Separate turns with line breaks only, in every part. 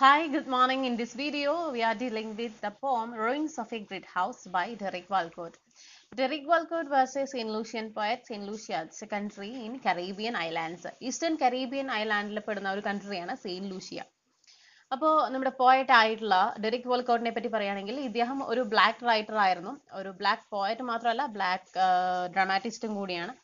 Hi, good morning. In this video, we are dealing with the poem Ruins of a Great House by Derek Walcott. Derek Walcott was a St. Lucian poet. St. Lucia a country in Caribbean Islands. Eastern Caribbean island Islandiൽ പെടുന്ന ഒരു കൺട്രിയാണ് saint Lucia അപ്പോൾ നമ്മുടെ poet ആയിട്ടുള്ള Derek വോൾക്കോട്ടിനെ പറ്റി പറയുകയാണെങ്കിൽ ഇദ്ദേഹം ഒരു black writer ആയിരുന്നു ഒരു ബ്ലാക്ക് പോയറ്റ് മാത്രമല്ല ബ്ലാക്ക് ഡ്രമാറ്റിസ്റ്റും കൂടിയാണ്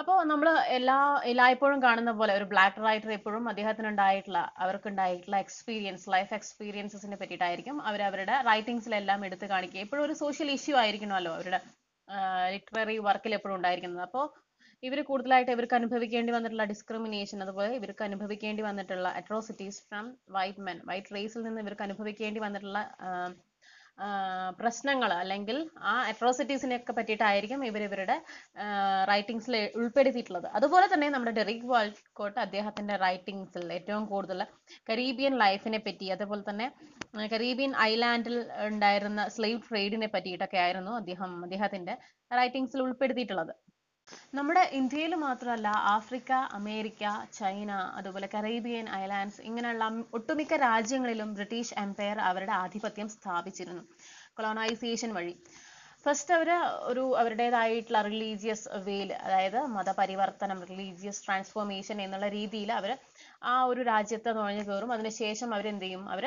അപ്പോ നമ്മൾ എല്ലാ എല്ലായ്പ്പോഴും കാണുന്ന പോലെ ഒരു ബ്ലാക്ക് റൈറ്റർ എപ്പോഴും അദ്ദേഹത്തിന് ഉണ്ടായിട്ടുള്ള അവർക്ക് ഉണ്ടായിട്ടുള്ള എക്സ്പീരിയൻസ് ലൈഫ് എക്സ്പീരിയൻസിനെ പറ്റിയിട്ടായിരിക്കും അവർ അവരുടെ റൈറ്റിംഗ്സിലെല്ലാം എടുത്തു കാണിക്കുക എപ്പോഴും ഒരു സോഷ്യൽ ഇഷ്യൂ ആയിരിക്കണമല്ലോ അവരുടെ ലിറ്റററി വർക്കിൽ എപ്പോഴും ഉണ്ടായിരിക്കുന്നത് അപ്പോൾ ഇവർ കൂടുതലായിട്ട് ഇവർക്ക് അനുഭവിക്കേണ്ടി വന്നിട്ടുള്ള ഡിസ്ക്രിമിനേഷൻ അതുപോലെ ഇവർക്ക് അനുഭവിക്കേണ്ടി വന്നിട്ടുള്ള atrocities from white men white റേസിൽ നിന്ന് ഇവർക്ക് അനുഭവിക്കേണ്ടി വന്നിട്ടുള്ള പ്രശ്നങ്ങൾ അല്ലെങ്കിൽ ആ അട്രോസിറ്റീസിനെയൊക്കെ പറ്റിയിട്ടായിരിക്കും ഇവർ ഇവരുടെ റൈറ്റിംഗ്സിൽ ഉൾപ്പെടുത്തിയിട്ടുള്ളത് അതുപോലെ തന്നെ നമ്മുടെ ഡെറിക് വാൾക്കോട്ട് അദ്ദേഹത്തിന്റെ റൈറ്റിംഗ്സിൽ ഏറ്റവും കൂടുതൽ കരീബിയൻ ലൈഫിനെ പറ്റി അതുപോലെ തന്നെ കരീബിയൻ ഐലാൻഡിൽ ഉണ്ടായിരുന്ന സ്ലേവ് ട്രേഡിനെ പറ്റിയിട്ടൊക്കെ ആയിരുന്നു അദ്ദേഹം അദ്ദേഹത്തിന്റെ റൈറ്റിംഗ്സിൽ ഉൾപ്പെടുത്തിയിട്ടുള്ളത് നമ്മുടെ ഇന്ത്യയിൽ മാത്രമല്ല ആഫ്രിക്ക അമേരിക്ക ചൈന അതുപോലെ കരീബിയൻ ഐലാൻഡ്സ് ഇങ്ങനെയുള്ള ഒട്ടുമിക്ക രാജ്യങ്ങളിലും ബ്രിട്ടീഷ് എംപയർ അവരുടെ ആധിപത്യം സ്ഥാപിച്ചിരുന്നു കൊളോണൈസേഷൻ വഴി ഫസ്റ്റ് അവർ ഒരു അവരുടേതായിട്ടുള്ള റിലീജിയസ് വേയിൽ അതായത് മതപരിവർത്തനം റിലീജിയസ് ട്രാൻസ്ഫോർമേഷൻ എന്നുള്ള രീതിയിൽ അവർ ആ ഒരു രാജ്യത്തെ നുഴഞ്ഞു കയറും അതിനുശേഷം അവരെന്ത് ചെയ്യും അവർ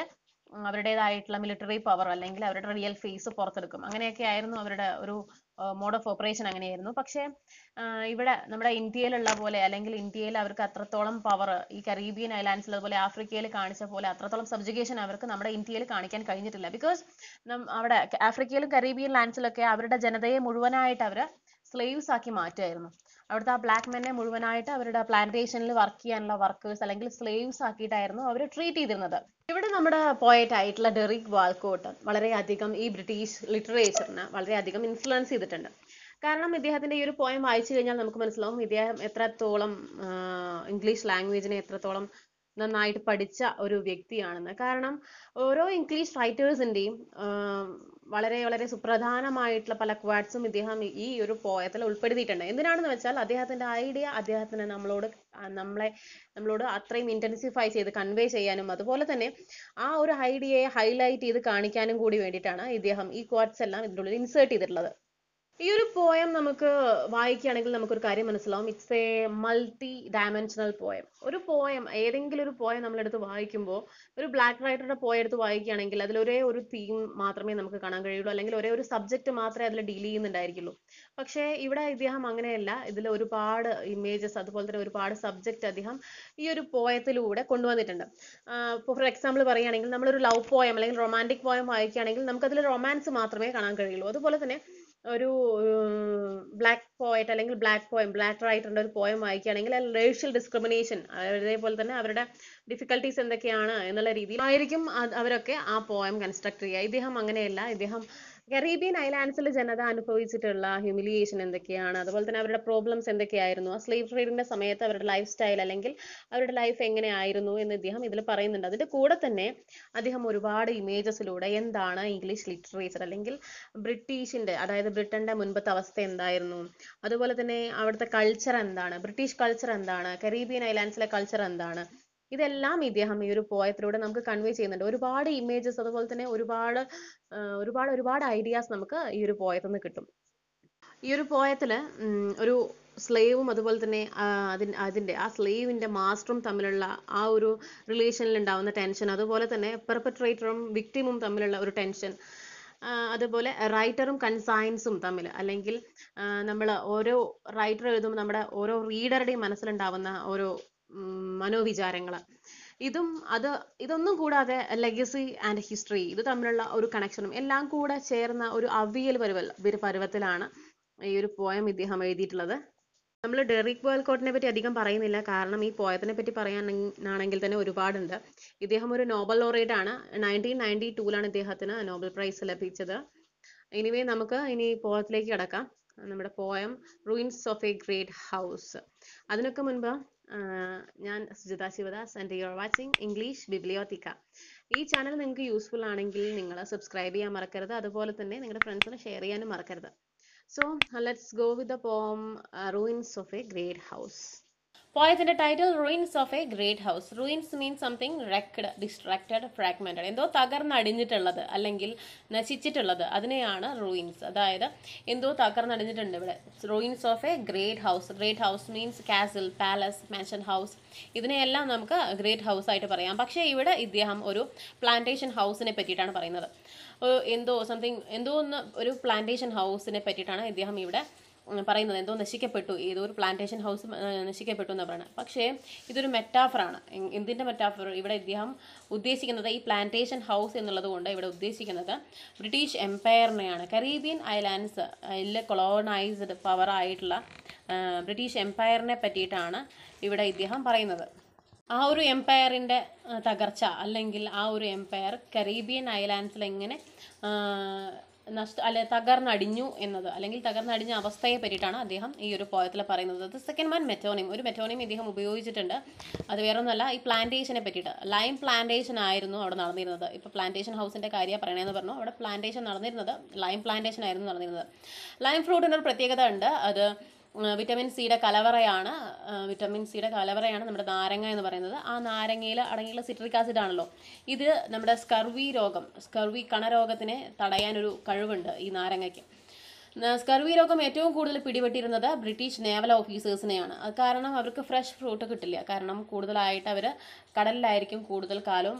അവരുടേതായിട്ടുള്ള മിലിറ്ററി പവർ അല്ലെങ്കിൽ അവരുടെ റിയൽ ഫേസ് പുറത്തെടുക്കും അങ്ങനെയൊക്കെ ആയിരുന്നു അവരുടെ ഒരു മോഡ് ഓഫ് ഓപ്പറേഷൻ അങ്ങനെയായിരുന്നു പക്ഷേ ഇവിടെ നമ്മുടെ ഇന്ത്യയിലുള്ള പോലെ അല്ലെങ്കിൽ ഇന്ത്യയിൽ അവർക്ക് അത്രത്തോളം പവർ ഈ കരീബിയൻ ഐലാൻഡ്സിൽ അതുപോലെ ആഫ്രിക്കയിൽ കാണിച്ച പോലെ അത്രത്തോളം സബ്ജുഗേഷൻ അവർക്ക് നമ്മുടെ ഇന്ത്യയിൽ കാണിക്കാൻ കഴിഞ്ഞിട്ടില്ല ബിക്കോസ് അവിടെ ആഫ്രിക്കയിലും കരീബിയൻ ലാൻഡ്സിലൊക്കെ അവരുടെ ജനതയെ മുഴുവനായിട്ട് അവർ സ്ലേവ്സ് ആക്കി മാറ്റുമായിരുന്നു അവിടുത്തെ ആ ബ്ലാക്ക് മെന്നെ മുഴുവനായിട്ട് അവരുടെ പ്ലാന്റേഷനിൽ വർക്ക് ചെയ്യാനുള്ള വർക്കേഴ്സ് അല്ലെങ്കിൽ സ്ലേവ്സ് ആക്കിയിട്ടായിരുന്നു അവരെ ട്രീറ്റ് ചെയ്തിരുന്നത് ഇവിടെ നമ്മുടെ പോയറ്റ് ആയിട്ടുള്ള ഡെറിക് വാൾക്കോട്ട് വളരെയധികം ഈ ബ്രിട്ടീഷ് ലിറ്ററേച്ചറിനെ വളരെയധികം ഇൻഫ്ലുവൻസ് ചെയ്തിട്ടുണ്ട് കാരണം ഇദ്ദേഹത്തിന്റെ ഈ ഒരു പോയം വായിച്ചു കഴിഞ്ഞാൽ നമുക്ക് മനസ്സിലാവും ഇദ്ദേഹം എത്രത്തോളം ഇംഗ്ലീഷ് ലാംഗ്വേജിനെ എത്രത്തോളം നന്നായിട്ട് പഠിച്ച ഒരു വ്യക്തിയാണെന്ന് കാരണം ഓരോ ഇംഗ്ലീഷ് റൈറ്റേഴ്സിന്റെയും വളരെ വളരെ സുപ്രധാനമായിട്ടുള്ള പല ക്വാഡ്സും ഇദ്ദേഹം ഈ ഒരു പോയത്തിൽ ഉൾപ്പെടുത്തിയിട്ടുണ്ട് എന്തിനാണെന്ന് വെച്ചാൽ അദ്ദേഹത്തിന്റെ ഐഡിയ അദ്ദേഹത്തിന് നമ്മളോട് നമ്മളെ നമ്മളോട് അത്രയും ഇന്റൻസിഫൈ ചെയ്ത് കൺവേ ചെയ്യാനും അതുപോലെ തന്നെ ആ ഒരു ഐഡിയയെ ഹൈലൈറ്റ് ചെയ്ത് കാണിക്കാനും കൂടി വേണ്ടിയിട്ടാണ് ഇദ്ദേഹം ഈ ക്വാഡ്സ് എല്ലാം ഇതിനുള്ളിൽ ഇൻസേർട്ട് ചെയ്തിട്ടുള്ളത് ഈ ഒരു പോയം നമുക്ക് വായിക്കുകയാണെങ്കിൽ നമുക്കൊരു കാര്യം മനസ്സിലാവും it's a multi dimensional poem ഒരു പോയം ഏതെങ്കിലും ഒരു പോയം നമ്മളെടുത്ത് വായിക്കുമ്പോൾ ഒരു ബ്ലാക്ക് റൈറ്ററുടെ പോയം എടുത്ത് വായിക്കുകയാണെങ്കിൽ അതിൽ ഒരേ ഒരു തീം മാത്രമേ നമുക്ക് കാണാൻ കഴിയുള്ളൂ അല്ലെങ്കിൽ ഒരേ ഒരു സബ്ജക്റ്റ് മാത്രമേ അതിൽ ഡീൽ ചെയ്യുന്നുണ്ടായിരിക്കുള്ളൂ പക്ഷേ ഇവിടെ ഇദ്ദേഹം അങ്ങനെയല്ല ഇതിൽ ഒരുപാട് ഇമേജസ് അതുപോലെ തന്നെ ഒരുപാട് സബ്ജക്റ്റ് അദ്ദേഹം ഈ ഒരു പോയത്തിലൂടെ കൊണ്ടുവന്നിട്ടുണ്ട് ഫോർ എക്സാമ്പിൾ പറയുകയാണെങ്കിൽ നമ്മളൊരു ലവ് പോയം അല്ലെങ്കിൽ റൊമാൻറ്റിക് പോയം വായിക്കുകയാണെങ്കിൽ നമുക്കതിൽ റൊമാൻസ് മാത്രമേ കാണാൻ കഴിയുള്ളൂ അതുപോലെ തന്നെ ഒരു ബ്ലാക്ക് പോയറ്റ് അല്ലെങ്കിൽ ബ്ലാക്ക് പോയം ബ്ലാക്ക് റൈറ്ററിൻ്റെ ഒരു പോയം വായിക്കുകയാണെങ്കിൽ അതിൽ റേഷ്യൽ ഡിസ്ക്രിമിനേഷൻ അതേപോലെ തന്നെ അവരുടെ ഡിഫിക്കൽട്ടീസ് എന്തൊക്കെയാണ് എന്നുള്ള രീതിയിൽ ആയിരിക്കും അവരൊക്കെ ആ പോയം കൺസ്ട്രക്ട് ചെയ്യുക ഇദ്ദേഹം അങ്ങനെയല്ല ഇദ്ദേഹം കരീബിയൻ ഐലൻഡ്സിൽ ജനത അനുഭവിച്ചിട്ടുള്ള ഹ്യൂമിലിയേഷൻ എന്തൊക്കെയാണ് അതുപോലെ തന്നെ അവരുടെ പ്രോബ്ലംസ് എന്തൊക്കെയായിരുന്നു ആ സ്ലേവ് ട്രേഡിന്റെ സമയത്ത് അവരുടെ ലൈഫ് സ്റ്റൈൽ അല്ലെങ്കിൽ അവരുടെ ലൈഫ് എങ്ങനെയായിരുന്നു എന്ന് ഇദ്ദേഹം ഇതിൽ പറയുന്നുണ്ട് അതിന്റെ കൂടെ തന്നെ അദ്ദേഹം ഒരുപാട് ഇമേജസിലൂടെ എന്താണ് ഇംഗ്ലീഷ് ലിറ്ററേച്ചർ അല്ലെങ്കിൽ ബ്രിട്ടീഷിന്റെ അതായത് ബ്രിട്ടന്റെ മുൻപത്തെ അവസ്ഥ എന്തായിരുന്നു അതുപോലെ തന്നെ അവിടുത്തെ കൾച്ചർ എന്താണ് ബ്രിട്ടീഷ് കൾച്ചർ എന്താണ് കരീബിയൻ ഐലാൻഡ്സിലെ കൾച്ചർ എന്താണ് ഇതെല്ലാം ഇദ്ദേഹം ഈ ഒരു പോയത്തിലൂടെ നമുക്ക് കൺവേ ചെയ്യുന്നുണ്ട് ഒരുപാട് ഇമേജസ് അതുപോലെ തന്നെ ഒരുപാട് ഒരുപാട് ഒരുപാട് ഐഡിയാസ് നമുക്ക് ഈ ഒരു പോയത്തിൽ നിന്ന് കിട്ടും ഈ ഒരു പോയത്തിൽ ഒരു സ്ലേവും അതുപോലെ തന്നെ അതിന് അതിൻ്റെ ആ സ്ലേവിൻ്റെ മാസ്റ്ററും തമ്മിലുള്ള ആ ഒരു റിലേഷനിൽ ഉണ്ടാവുന്ന ടെൻഷൻ അതുപോലെ തന്നെ പെർപ്പട്രേറ്ററും വിക്ടിമും തമ്മിലുള്ള ഒരു ടെൻഷൻ അതുപോലെ റൈറ്ററും കൺസൈൻസും തമ്മിൽ അല്ലെങ്കിൽ നമ്മൾ ഓരോ റൈറ്റർ എഴുതുമ്പോൾ നമ്മുടെ ഓരോ റീഡറുടെയും മനസ്സിലുണ്ടാവുന്ന ഓരോ മനോവിചാരങ്ങൾ ഇതും അത് ഇതൊന്നും കൂടാതെ ലെഗസി ആൻഡ് ഹിസ്റ്ററി ഇത് തമ്മിലുള്ള ഒരു കണക്ഷനും എല്ലാം കൂടെ ചേർന്ന ഒരു അവിയൽ പരുവൽ പരുവത്തിലാണ് ഈ ഒരു പോയം ഇദ്ദേഹം എഴുതിയിട്ടുള്ളത് നമ്മൾ ഡെറിക് വേൾക്കോട്ടിനെ പറ്റി അധികം പറയുന്നില്ല കാരണം ഈ പോയത്തിനെ പറ്റി പറയാനാണെങ്കിൽ തന്നെ ഒരുപാടുണ്ട് ഇദ്ദേഹം ഒരു നോബൽ ലോറേറ്റ് ആണ് നയൻറ്റീൻ നയൻറ്റി ടൂലാണ് ഇദ്ദേഹത്തിന് നോബൽ പ്രൈസ് ലഭിച്ചത് ഇനിവേ നമുക്ക് ഇനി പോയത്തിലേക്ക് കടക്കാം നമ്മുടെ poem ruins of a great house അതിനൊക്കെ മുൻപ് ഞാൻ Sujitha Sivadas and you are watching English Bibliotheca ഈ ചാനൽ നിങ്ങൾക്ക് യൂസ്ഫുൾ ആണെങ്കിൽ നിങ്ങൾ സബ്സ്ക്രൈബ് ചെയ്യാൻ മറക്കരുത് അതുപോലെ തന്നെ നിങ്ങളുടെ ഫ്രണ്ട്സിനെ ഷെയർ ചെയ്യാനും മറക്കരുത് so let's go with the poem ruins of a great house പോയത്തിൻ്റെ title ruins of a great house ruins means something wrecked distracted fragmented എന്തോ തകർന്നടിഞ്ഞിട്ടുള്ളത് അല്ലെങ്കിൽ നശിച്ചിട്ടുള്ളത് അതിനെയാണ് റൂയിൻസ് അതായത് എന്തോ തകർന്നടിഞ്ഞിട്ടുണ്ട് ഇവിടെ ruins of a great house great house means castle palace mansion house ഇതിനെയെല്ലാം നമുക്ക് ഗ്രേറ്റ് ഹൗസ് ആയിട്ട് പറയാം പക്ഷേ ഇവിടെ ഇദ്ദേഹം ഒരു പ്ലാന്റേഷൻ ഹൗസിനെ പറ്റിയിട്ടാണ് പറയുന്നത് എന്തോ സംതിങ് എന്തോ ഒന്ന് ഒരു പ്ലാന്റേഷൻ ഹൗസിനെ പറ്റിയിട്ടാണ് ഇദ്ദേഹം ഇവിടെ പറയുന്നത് എന്തോ നശിക്കപ്പെട്ടു ഏതോ ഒരു പ്ലാന്റേഷൻ ഹൗസ് നശിക്കപ്പെട്ടു എന്ന് പറയുന്നത് പക്ഷേ ഇതൊരു മെറ്റാഫറാണ് എന്തിൻ്റെ മെറ്റാഫർ ഇവിടെ ഇദ്ദേഹം ഉദ്ദേശിക്കുന്നത് ഈ പ്ലാന്റേഷൻ ഹൗസ് എന്നുള്ളത് കൊണ്ട് ഇവിടെ ഉദ്ദേശിക്കുന്നത് ബ്രിട്ടീഷ് എംപയറിനെയാണ് കരീബിയൻ ഐലാൻഡ്സ് ഇല്ല കൊളോണൈസ്ഡ് പവർ ആയിട്ടുള്ള ബ്രിട്ടീഷ് എംപയറിനെ പറ്റിയിട്ടാണ് ഇവിടെ ഇദ്ദേഹം പറയുന്നത് ആ ഒരു എംപയറിൻ്റെ തകർച്ച അല്ലെങ്കിൽ ആ ഒരു എംപയർ കരീബിയൻ ഐലാൻഡ്സിൽ എങ്ങനെ നഷ്ട അല്ലെ തകർന്നടിഞ്ഞു എന്നത് അല്ലെങ്കിൽ തകർന്നടിഞ്ഞ അവസ്ഥയെ പറ്റിയിട്ടാണ് അദ്ദേഹം ഈ ഒരു പോയത്തിൽ പറയുന്നത് ദ സെക്കൻഡ് വൺ മെറ്റോണിം ഒരു മെറ്റോണിം ഇദ്ദേഹം ഉപയോഗിച്ചിട്ടുണ്ട് അത് വേറൊന്നുമല്ല ഈ പ്ലാന്റേഷനെ പറ്റിയിട്ട് ലൈം പ്ലാന്റേഷൻ ആയിരുന്നു അവിടെ നടന്നിരുന്നത് ഇപ്പോൾ പ്ലാന്റേഷൻ ഹൗസിൻ്റെ കാര്യം പറയണമെന്ന് പറഞ്ഞു അവിടെ പ്ലാന്റേഷൻ നടന്നിരുന്നത് ലൈം പ്ലാന്റേഷൻ ആയിരുന്നു നടന്നിരുന്നത് ലൈം ഫ്രൂട്ടിനൊരു പ്രത്യേകത ഉണ്ട് അത് വിറ്റമിൻ സിയുടെ കലവറയാണ് വിറ്റമിൻ സിയുടെ കലവറയാണ് നമ്മുടെ നാരങ്ങ എന്ന് പറയുന്നത് ആ നാരങ്ങയിൽ അടങ്ങിയുള്ള സിട്രിക് ആസിഡ് ആണല്ലോ ഇത് നമ്മുടെ സ്കർവി രോഗം സ്കർവി കണരോഗത്തിനെ തടയാനൊരു കഴിവുണ്ട് ഈ നാരങ്ങയ്ക്ക് സ്കർവി രോഗം ഏറ്റവും കൂടുതൽ പിടിപെട്ടിരുന്നത് ബ്രിട്ടീഷ് നേവൽ ഓഫീസേഴ്സിനെയാണ് കാരണം അവർക്ക് ഫ്രഷ് ഫ്രൂട്ട് കിട്ടില്ല കാരണം കൂടുതലായിട്ട് അവർ കടലിലായിരിക്കും കൂടുതൽ കാലം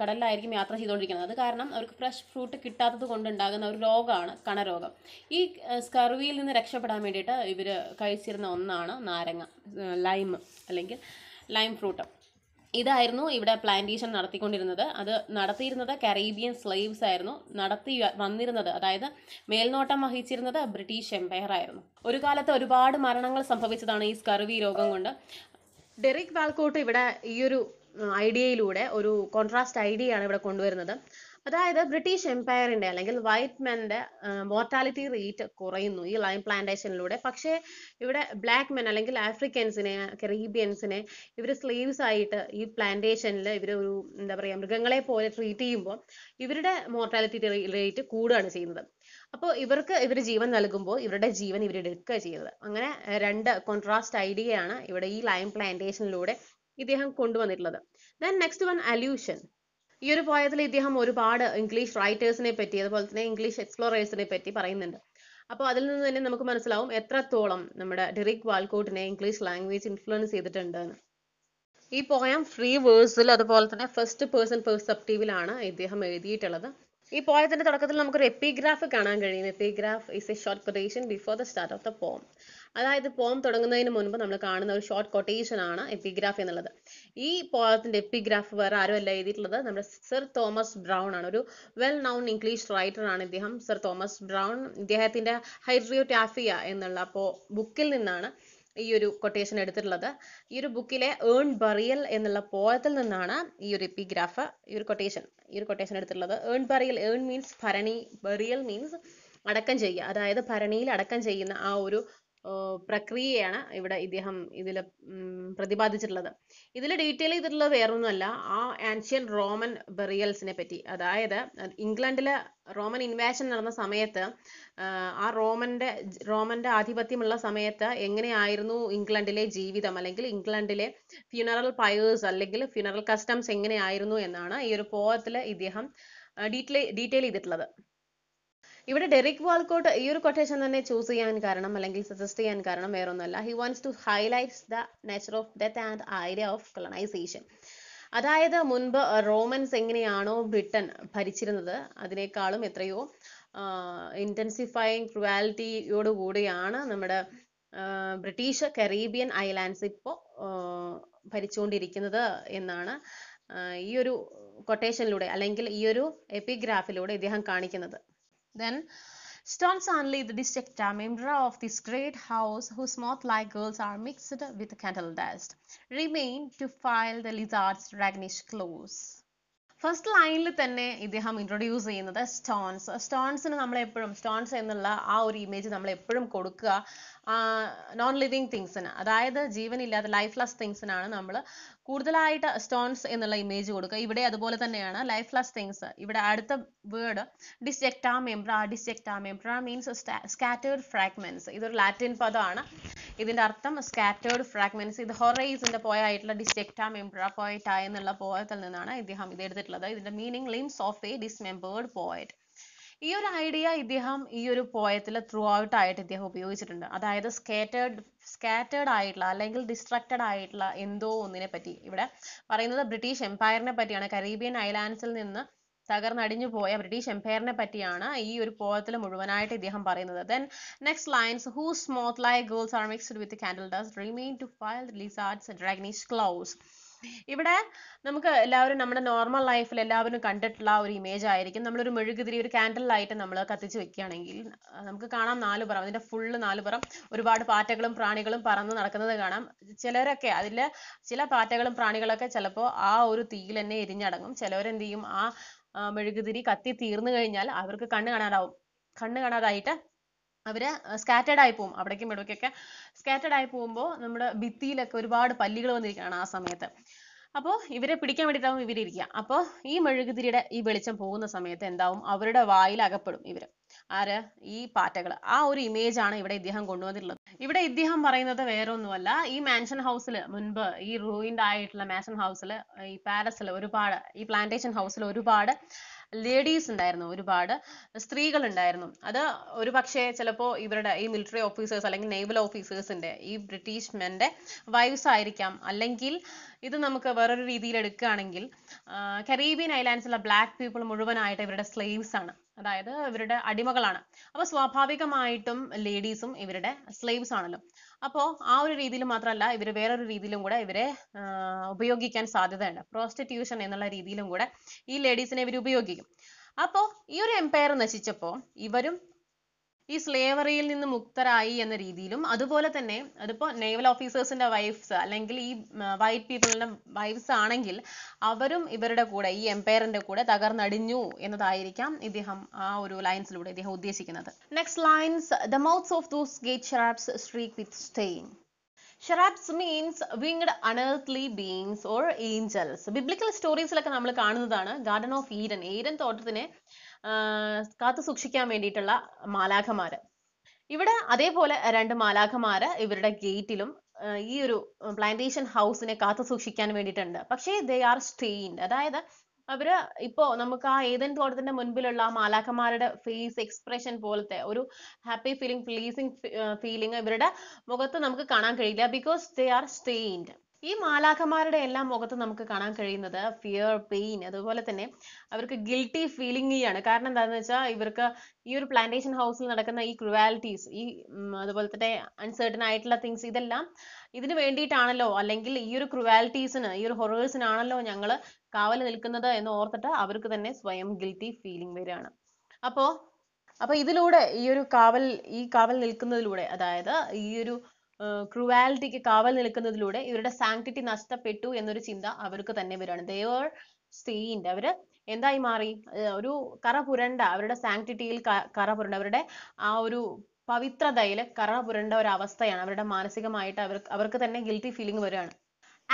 കടലിലായിരിക്കും യാത്ര ചെയ്തുകൊണ്ടിരിക്കുന്നത് അത് കാരണം അവർക്ക് ഫ്രഷ് ഫ്രൂട്ട് കിട്ടാത്തത് കൊണ്ടുണ്ടാകുന്ന ഒരു രോഗമാണ് കണരോഗം ഈ സ്കർവിയിൽ നിന്ന് രക്ഷപ്പെടാൻ വേണ്ടിയിട്ട് ഇവർ കഴിച്ചിരുന്ന ഒന്നാണ് നാരങ്ങ ലൈം അല്ലെങ്കിൽ ലൈം ഫ്രൂട്ട് ഇതായിരുന്നു ഇവിടെ പ്ലാന്റേഷൻ നടത്തിക്കൊണ്ടിരുന്നത് അത് നടത്തിയിരുന്നത് കരീബിയൻ സ്ലേവ്സ് ആയിരുന്നു നടത്തി വന്നിരുന്നത് അതായത് മേൽനോട്ടം വഹിച്ചിരുന്നത് ബ്രിട്ടീഷ് എംപയർ ആയിരുന്നു ഒരു കാലത്ത് ഒരുപാട് മരണങ്ങൾ സംഭവിച്ചതാണ് ഈ സ്കർവി രോഗം കൊണ്ട് ഡെറിക് വാൾക്കോട്ട് ഇവിടെ ഈയൊരു ഐഡിയയിലൂടെ ഒരു കോൺട്രാസ്റ്റ് ഐഡിയയാണ് ഇവിടെ കൊണ്ടുവരുന്നത് അതായത് ബ്രിട്ടീഷ് എംപയറിന്റെ അല്ലെങ്കിൽ വൈറ്റ് മെന്റെ മോർട്ടാലിറ്റി റേറ്റ് കുറയുന്നു ഈ ലൈം പ്ലാന്റേഷനിലൂടെ പക്ഷേ ഇവിടെ ബ്ലാക്ക് മെൻ അല്ലെങ്കിൽ ആഫ്രിക്കൻസിനെ കരീബിയൻസിനെ ഇവർ സ്ലീവ്സ് ആയിട്ട് ഈ പ്ലാന്റേഷനിൽ ഇവർ ഒരു എന്താ പറയുക മൃഗങ്ങളെ പോലെ ട്രീറ്റ് ചെയ്യുമ്പോൾ ഇവരുടെ മോർട്ടാലിറ്റി റേറ്റ് കൂടുകയാണ് ചെയ്യുന്നത് അപ്പോൾ ഇവർക്ക് ഇവർ ജീവൻ നൽകുമ്പോൾ ഇവരുടെ ജീവൻ ഇവർ ചെയ്യുന്നത് അങ്ങനെ രണ്ട് കോൺട്രാസ്റ്റ് ഐഡിയയാണ് ഇവിടെ ഈ ലൈം പ്ലാന്റേഷനിലൂടെ ഇദ്ദേഹം കൊണ്ടുവന്നിട്ടുള്ളത് ദെൻ നെക്സ്റ്റ് വൺ അല്യൂഷൻ ഈ ഒരു പോയത്തിൽ ഇദ്ദേഹം ഒരുപാട് ഇംഗ്ലീഷ് റൈറ്റേഴ്സിനെ പറ്റി അതുപോലെ തന്നെ ഇംഗ്ലീഷ് എക്സ്പ്ലോറേഴ്സിനെ പറ്റി പറയുന്നുണ്ട് അപ്പോൾ അതിൽ നിന്ന് തന്നെ നമുക്ക് മനസ്സിലാവും എത്രത്തോളം നമ്മുടെ ഡെറിക് വാൽക്കോട്ടിനെ ഇംഗ്ലീഷ് ലാംഗ്വേജ് ഇൻഫ്ലുവൻസ് ചെയ്തിട്ടുണ്ട് ഈ പോയം ഫ്രീ വേഴ്സിൽ അതുപോലെ തന്നെ ഫസ്റ്റ് പേഴ്സൺ പെർസെപ്റ്റീവിലാണ് ഇദ്ദേഹം എഴുതിയിട്ടുള്ളത് ഈ പോയത്തിന്റെ തുടക്കത്തിൽ നമുക്കൊരു എപ്പിഗ്രാഫ് കാണാൻ കഴിയും epigraph is a short quotation before the start of the poem അതായത് പോം തുടങ്ങുന്നതിന് മുൻപ് നമ്മൾ കാണുന്ന ഒരു ഷോർട്ട് കൊട്ടേഷൻ ആണ് എപ്പിഗ്രാഫ് എന്നുള്ളത് ഈ പോളത്തിന്റെ എപ്പിഗ്രാഫ് വേറെ ആരും അല്ല എഴുതിയിട്ടുള്ളത് നമ്മുടെ സർ തോമസ് ബ്രൗൺ ആണ് ഒരു വെൽ നൗൺ ഇംഗ്ലീഷ് റൈറ്റർ ആണ് ഇദ്ദേഹം സർ തോമസ് ബ്രൗൺ ഇദ്ദേഹത്തിന്റെ ഹൈഡ്രിയോടാഫിയ എന്നുള്ള അപ്പോൾ ബുക്കിൽ നിന്നാണ് ഈ ഒരു കൊട്ടേഷൻ എടുത്തിട്ടുള്ളത് ഈ ഒരു ബുക്കിലെ ഏൺ ബറിയൽ എന്നുള്ള പോയത്തിൽ നിന്നാണ് ഈ ഒരു എപ്പിഗ്രാഫ് ഈ ഒരു കൊട്ടേഷൻ ഈ ഒരു കൊട്ടേഷൻ എടുത്തിട്ടുള്ളത് ഏൺ ബറിയൽ ഏൺ മീൻസ് ഭരണി ബറിയൽ മീൻസ് അടക്കം ചെയ്യുക അതായത് ഭരണിയിൽ അടക്കം ചെയ്യുന്ന ആ ഒരു പ്രക്രിയയാണ് ഇവിടെ ഇദ്ദേഹം ഇതിൽ പ്രതിപാദിച്ചിട്ടുള്ളത് ഇതിൽ ഡീറ്റെയിൽ ചെയ്തിട്ടുള്ളത് വേറൊന്നുമല്ല ആ ആൻഷ്യൻ റോമൻ ബെറിയൽസിനെ പറ്റി അതായത് ഇംഗ്ലണ്ടിലെ റോമൻ ഇൻവേഷൻ നടന്ന സമയത്ത് ആ റോമന്റെ റോമന്റെ ആധിപത്യമുള്ള സമയത്ത് എങ്ങനെയായിരുന്നു ഇംഗ്ലണ്ടിലെ ജീവിതം അല്ലെങ്കിൽ ഇംഗ്ലണ്ടിലെ ഫ്യൂണറൽ പയേഴ്സ് അല്ലെങ്കിൽ ഫ്യൂണറൽ കസ്റ്റംസ് എങ്ങനെയായിരുന്നു എന്നാണ് ഈ ഒരു പോയത്തിൽ ഇദ്ദേഹം ഡീറ്റെയിൽ ഡീറ്റെയിൽ ചെയ്തിട്ടുള്ളത് ഇവിടെ ഡെറിക് വാൾക്കോട്ട് ഈ ഒരു കൊട്ടേഷൻ തന്നെ ചൂസ് ചെയ്യാൻ കാരണം അല്ലെങ്കിൽ സജസ്റ്റ് ചെയ്യാൻ കാരണം വേറൊന്നുമല്ല he wants to highlights the nature of death and idea of colonisation അതായത് മുൻപ് റോമൻസ് എങ്ങനെയാണോ ബ്രിട്ടൻ ഭരിച്ചിരുന്നത് അതിനേക്കാളും എത്രയോ ഇൻറ്റൻസിഫൈങ് ക്രുവാലിറ്റിയോട് കൂടിയാണ് നമ്മുടെ ബ്രിട്ടീഷ് കരീബിയൻ ഐലാൻഡ്സ് ഇപ്പോൾ ഭരിച്ചുകൊണ്ടിരിക്കുന്നത് എന്നാണ് ഈ ഒരു കൊട്ടേഷനിലൂടെ അല്ലെങ്കിൽ ഈ ഒരു എപ്പിഗ്രാഫിലൂടെ ഇദ്ദേഹം കാണിക്കുന്നത് Then stands only the district member of this great house whose moth-like girls are mixed with candle dust. Remain to file the lizard's ragnish clothes. First ലൈനിൽ തന്നെ ഇദ്ദേഹം ഇൻട്രൊഡ്യൂസ് ചെയ്യുന്നത് സ്റ്റോൺസ് സ്റ്റോൺസിന് നമ്മൾ എപ്പോഴും സ്റ്റോൺസ് എന്നുള്ള ആ ഒരു ഇമേജ് നമ്മൾ എപ്പോഴും കൊടുക്കുക നോൺ ലിവിങ് തിങ്സിന് അതായത് ജീവനില്ലാത്ത ലൈഫ്ലെസ് തിങ്സിനാണ് നമ്മൾ കൂടുതലായിട്ട് സ്റ്റോൺസ് എന്നുള്ള ഇമേജ് കൊടുക്കുക ഇവിടെ അതുപോലെ തന്നെയാണ് ലൈഫ്ലെസ് തിങ്സ് ഇവിടെ അടുത്ത word disjecta membra disjecta membra means scattered fragments ഇതൊരു ലാറ്റിൻ പദമാണ് ഇതിന്റെ അർത്ഥം സ്കാറ്റേർഡ് ഫ്രാഗ്മെന്റ്സ് ഇത് ഹൊറൈസിന്റെ പോയായിട്ടുള്ള ഡിസ്ജെക്ടാ മെംബ്ര പോയറ്റ എന്നുള്ള പോയത്തിൽ നിന്നാണ് ഇദ്ദേഹം ഇത് എടുത്തിട്ടുള്ളത് ഇതിന്റെ meaning limbs of a dismembered poet ഈ ഒരു ഐഡിയ ഇദ്ദേഹം ഈ ഒരു പോയത്തിൽ ത്രൂ ഔട്ട് ആയിട്ട് ഇദ്ദേഹം ഉപയോഗിച്ചിട്ടുണ്ട് അതായത് സ്കേറ്റേഡ് സ്കാറ്റേർഡ് ആയിട്ടുള്ള അല്ലെങ്കിൽ ഡിസ്ട്രക്റ്റഡ് ആയിട്ടുള്ള എന്തോ ഒന്നിനെ പറ്റി ഇവിടെ പറയുന്നത് ബ്രിട്ടീഷ് എംപയറിനെ പറ്റിയാണ് കരീബിയൻ ഐലാൻഡ്സിൽ നിന്ന് തകർന്നടിഞ്ഞു പോയ ബ്രിട്ടീഷ് എംപയറിനെ പറ്റിയാണ് ഈ ഒരു പോയത്തിൽ മുഴുവനായിട്ട് ഇദ്ദേഹം പറയുന്നത് then next lines whose moth like girls are mixed with candle dust remain to file lizard's dragonish claws ഇവിടെ നമുക്ക് എല്ലാവരും നമ്മുടെ നോർമൽ ലൈഫിൽ എല്ലാവരും കണ്ടിട്ടുള്ള ഒരു ഇമേജ് ആയിരിക്കും നമ്മളൊരു മെഴുകുതിരി ഒരു കാൻഡിൽ ലൈറ്റ് നമ്മൾ കത്തിച്ച് വെക്കുകയാണെങ്കിൽ നമുക്ക് കാണാം നാല് പുറം അതിന്റെ ഫുള്ള് നാല് പുറം ഒരുപാട് പാറ്റകളും പ്രാണികളും പറന്ന് നടക്കുന്നത് കാണാം ചിലരൊക്കെ അതിൽ ചില പാറ്റകളും പ്രാണികളൊക്കെ ചിലപ്പോൾ ആ ഒരു തീയിൽ തന്നെ എരിഞ്ഞടങ്ങും ചിലവരെന്ത് ചെയ്യും ആ മെഴുകുതിരി കത്തി തീർന്നു കഴിഞ്ഞാൽ അവർക്ക് കണ്ണ് കാണാതാവും കണ്ണ് കാണാതായിട്ട് അവര് സ്കാറ്റേഡ് ആയി പോകും അവിടേക്കും ഇവിടേക്കൊക്കെ സ്കാറ്റേഡ് ആയി പോകുമ്പോൾ നമ്മുടെ ഭിത്തിയിലൊക്കെ ഒരുപാട് പല്ലികൾ വന്നിരിക്കുകയാണ് ആ സമയത്ത് അപ്പോൾ ഇവരെ പിടിക്കാൻ വേണ്ടിയിട്ടാവും ഇവരിരിക്കുക അപ്പോൾ ഈ മെഴുകുതിരിയുടെ ഈ വെളിച്ചം പോകുന്ന സമയത്ത് എന്താവും അവരുടെ വായിൽ അകപ്പെടും ഇവർ ആര് ഈ പാറ്റകൾ ആ ഒരു ഇമേജ് ആണ് ഇവിടെ ഇദ്ദേഹം കൊണ്ടുവന്നിട്ടുള്ളത് ഇവിടെ ഇദ്ദേഹം പറയുന്നത് വേറെ ഒന്നുമല്ല ഈ മാൻഷൻ ഹൗസിൽ മുൻപ് ഈ റൂയിൻഡ് ആയിട്ടുള്ള മാൻഷൻ ഹൗസിൽ ഈ പാലസിൽ ഒരുപാട് ഈ പ്ലാന്റേഷൻ ഹൗസിൽ ഒരുപാട് ലേഡീസ് ഉണ്ടായിരുന്നു ഒരുപാട് സ്ത്രീകൾ ഉണ്ടായിരുന്നു അത് ഒരു പക്ഷേ ചിലപ്പോൾ ഇവരുടെ ഈ മിലിറ്ററി ഓഫീസേഴ്സ് അല്ലെങ്കിൽ നേവൽ ഓഫീസേഴ്സിന്റെ ഈ ബ്രിട്ടീഷ് മെന്റെ വൈഫ്സ് ആയിരിക്കാം അല്ലെങ്കിൽ ഇത് നമുക്ക് വേറൊരു രീതിയിൽ എടുക്കുകയാണെങ്കിൽ കരീബിയൻ ഐലാൻഡ്സിലുള്ള ബ്ലാക്ക് പീപ്പിൾ മുഴുവനായിട്ട് ഇവരുടെ സ്ലേവ്സ് ആണ് അതായത് ഇവരുടെ അടിമകളാണ് അപ്പോൾ സ്വാഭാവികമായിട്ടും ലേഡീസും ഇവരുടെ സ്ലേവ്സ് ആണല്ലോ അപ്പോൾ ആ ഒരു രീതിയിൽ മാത്രമല്ല ഇവർ വേറൊരു രീതിയിലും കൂടെ ഇവരെ ഉപയോഗിക്കാൻ സാധ്യതയുണ്ട് പ്രോസ്റ്റിറ്റ്യൂഷൻ എന്നുള്ള രീതിയിലും കൂടെ ഈ ലേഡീസിനെ ഇവർ ഉപയോഗിക്കും അപ്പോൾ ഈ ഒരു എംപയർ നശിച്ചപ്പോൾ ഇവരും ഈ സ്ലേവറിയിൽ നിന്ന് മുക്തരായി എന്ന രീതിയിലും അതുപോലെ തന്നെ അതിപ്പോ നേവൽ ഓഫീസേഴ്സിന്റെ വൈഫ്സ് അല്ലെങ്കിൽ ഈ വൈറ്റ് പീപ്പിളിന്റെ വൈഫ്സ് ആണെങ്കിൽ അവരും ഇവരുടെ കൂടെ ഈ എംപയറിന്റെ കൂടെ തകർന്നടിഞ്ഞു എന്നതായിരിക്കാം ഇദ്ദേഹം ആ ഒരു ലൈൻസിലൂടെ ഇദ്ദേഹം ഉദ്ദേശിക്കുന്നത് next lines the mouths of those gate cherubs streak with stain cherubs means winged unearthly beings or angels biblical സ്റ്റോറീസിലൊക്കെ നമ്മൾ കാണുന്നതാണ് ഗാർഡൻ ഓഫ് ഈഡൻ ഈഡൻ തോട്ടത്തിനെ കാത്തു സൂക്ഷിക്കാൻ വേണ്ടിയിട്ടുള്ള മാലാഖമാര് ഇവിടെ അതേപോലെ രണ്ട് മാലാഖമാര് ഇവരുടെ ഗേറ്റിലും ഈ ഒരു പ്ലാന്റേഷൻ ഹൗസിനെ കാത്തു സൂക്ഷിക്കാൻ വേണ്ടിയിട്ടുണ്ട് പക്ഷേ ദേ ആർ സ്റ്റെയിൻഡ് അതായത് അവര് ഇപ്പോ നമുക്ക് ആ ഏതൻ തോട്ടത്തിന്റെ മുൻപിലുള്ള ആ മാലാഖമാരുടെ ഫേസ് എക്സ്പ്രഷൻ പോലത്തെ ഒരു ഹാപ്പി ഫീലിംഗ് പ്ലീസിങ് ഫീലിംഗ് ഇവരുടെ മുഖത്ത് നമുക്ക് കാണാൻ കഴിയില്ല ബിക്കോസ് ദേ ആർ സ്റ്റെയിൻഡ് ഈ മാലാഖമാരുടെ എല്ലാം മുഖത്ത് നമുക്ക് കാണാൻ കഴിയുന്നത് ഫിയർ പെയിൻ അതുപോലെ തന്നെ അവർക്ക് ഗിൽട്ടി ഫീലിംഗ് ആണ് കാരണം എന്താണെന്ന് വെച്ചാൽ ഇവർക്ക് ഈ ഒരു പ്ലാന്റേഷൻ ഹൗസിൽ നടക്കുന്ന ഈ ക്രുവാലിറ്റീസ് ഈ അതുപോലെ തന്നെ അൺസർട്ടൻ ആയിട്ടുള്ള തിങ്സ് ഇതെല്ലാം ഇതിന് വേണ്ടിയിട്ടാണല്ലോ അല്ലെങ്കിൽ ഈ ഒരു ക്രുവാലിറ്റീസിന് ഈ ഒരു ഹൊറേഴ്സിനാണല്ലോ ഞങ്ങൾ കാവൽ നിൽക്കുന്നത് എന്ന് ഓർത്തിട്ട് അവർക്ക് തന്നെ സ്വയം ഗിൽട്ടി ഫീലിംഗ് വരികയാണ് അപ്പോൾ അപ്പോൾ ഇതിലൂടെ ഈ ഒരു കാവൽ ഈ കാവൽ നിൽക്കുന്നതിലൂടെ അതായത് ഈ ഒരു ക്രൂവാലിറ്റിക്ക് കാവൽ നിൽക്കുന്നതിലൂടെ ഇവരുടെ സാങ്ക്ടിറ്റി നഷ്ടപ്പെട്ടു എന്നൊരു ചിന്ത അവർക്ക് തന്നെ വരികയാണ് ഓർ സ്റ്റെയിൻഡ് അവര് എന്തായി മാറി ഒരു കറ പുരണ്ട അവരുടെ സാങ്ക്ടിറ്റിയിൽ കറ പുരണ്ട അവരുടെ ആ ഒരു പവിത്രതയിൽ കറ പുരണ്ട ഒരു അവസ്ഥയാണ് അവരുടെ മാനസികമായിട്ട് അവർക്ക് അവർക്ക് തന്നെ ഗിൽറ്റി ഫീലിംഗ് വരികയാണ്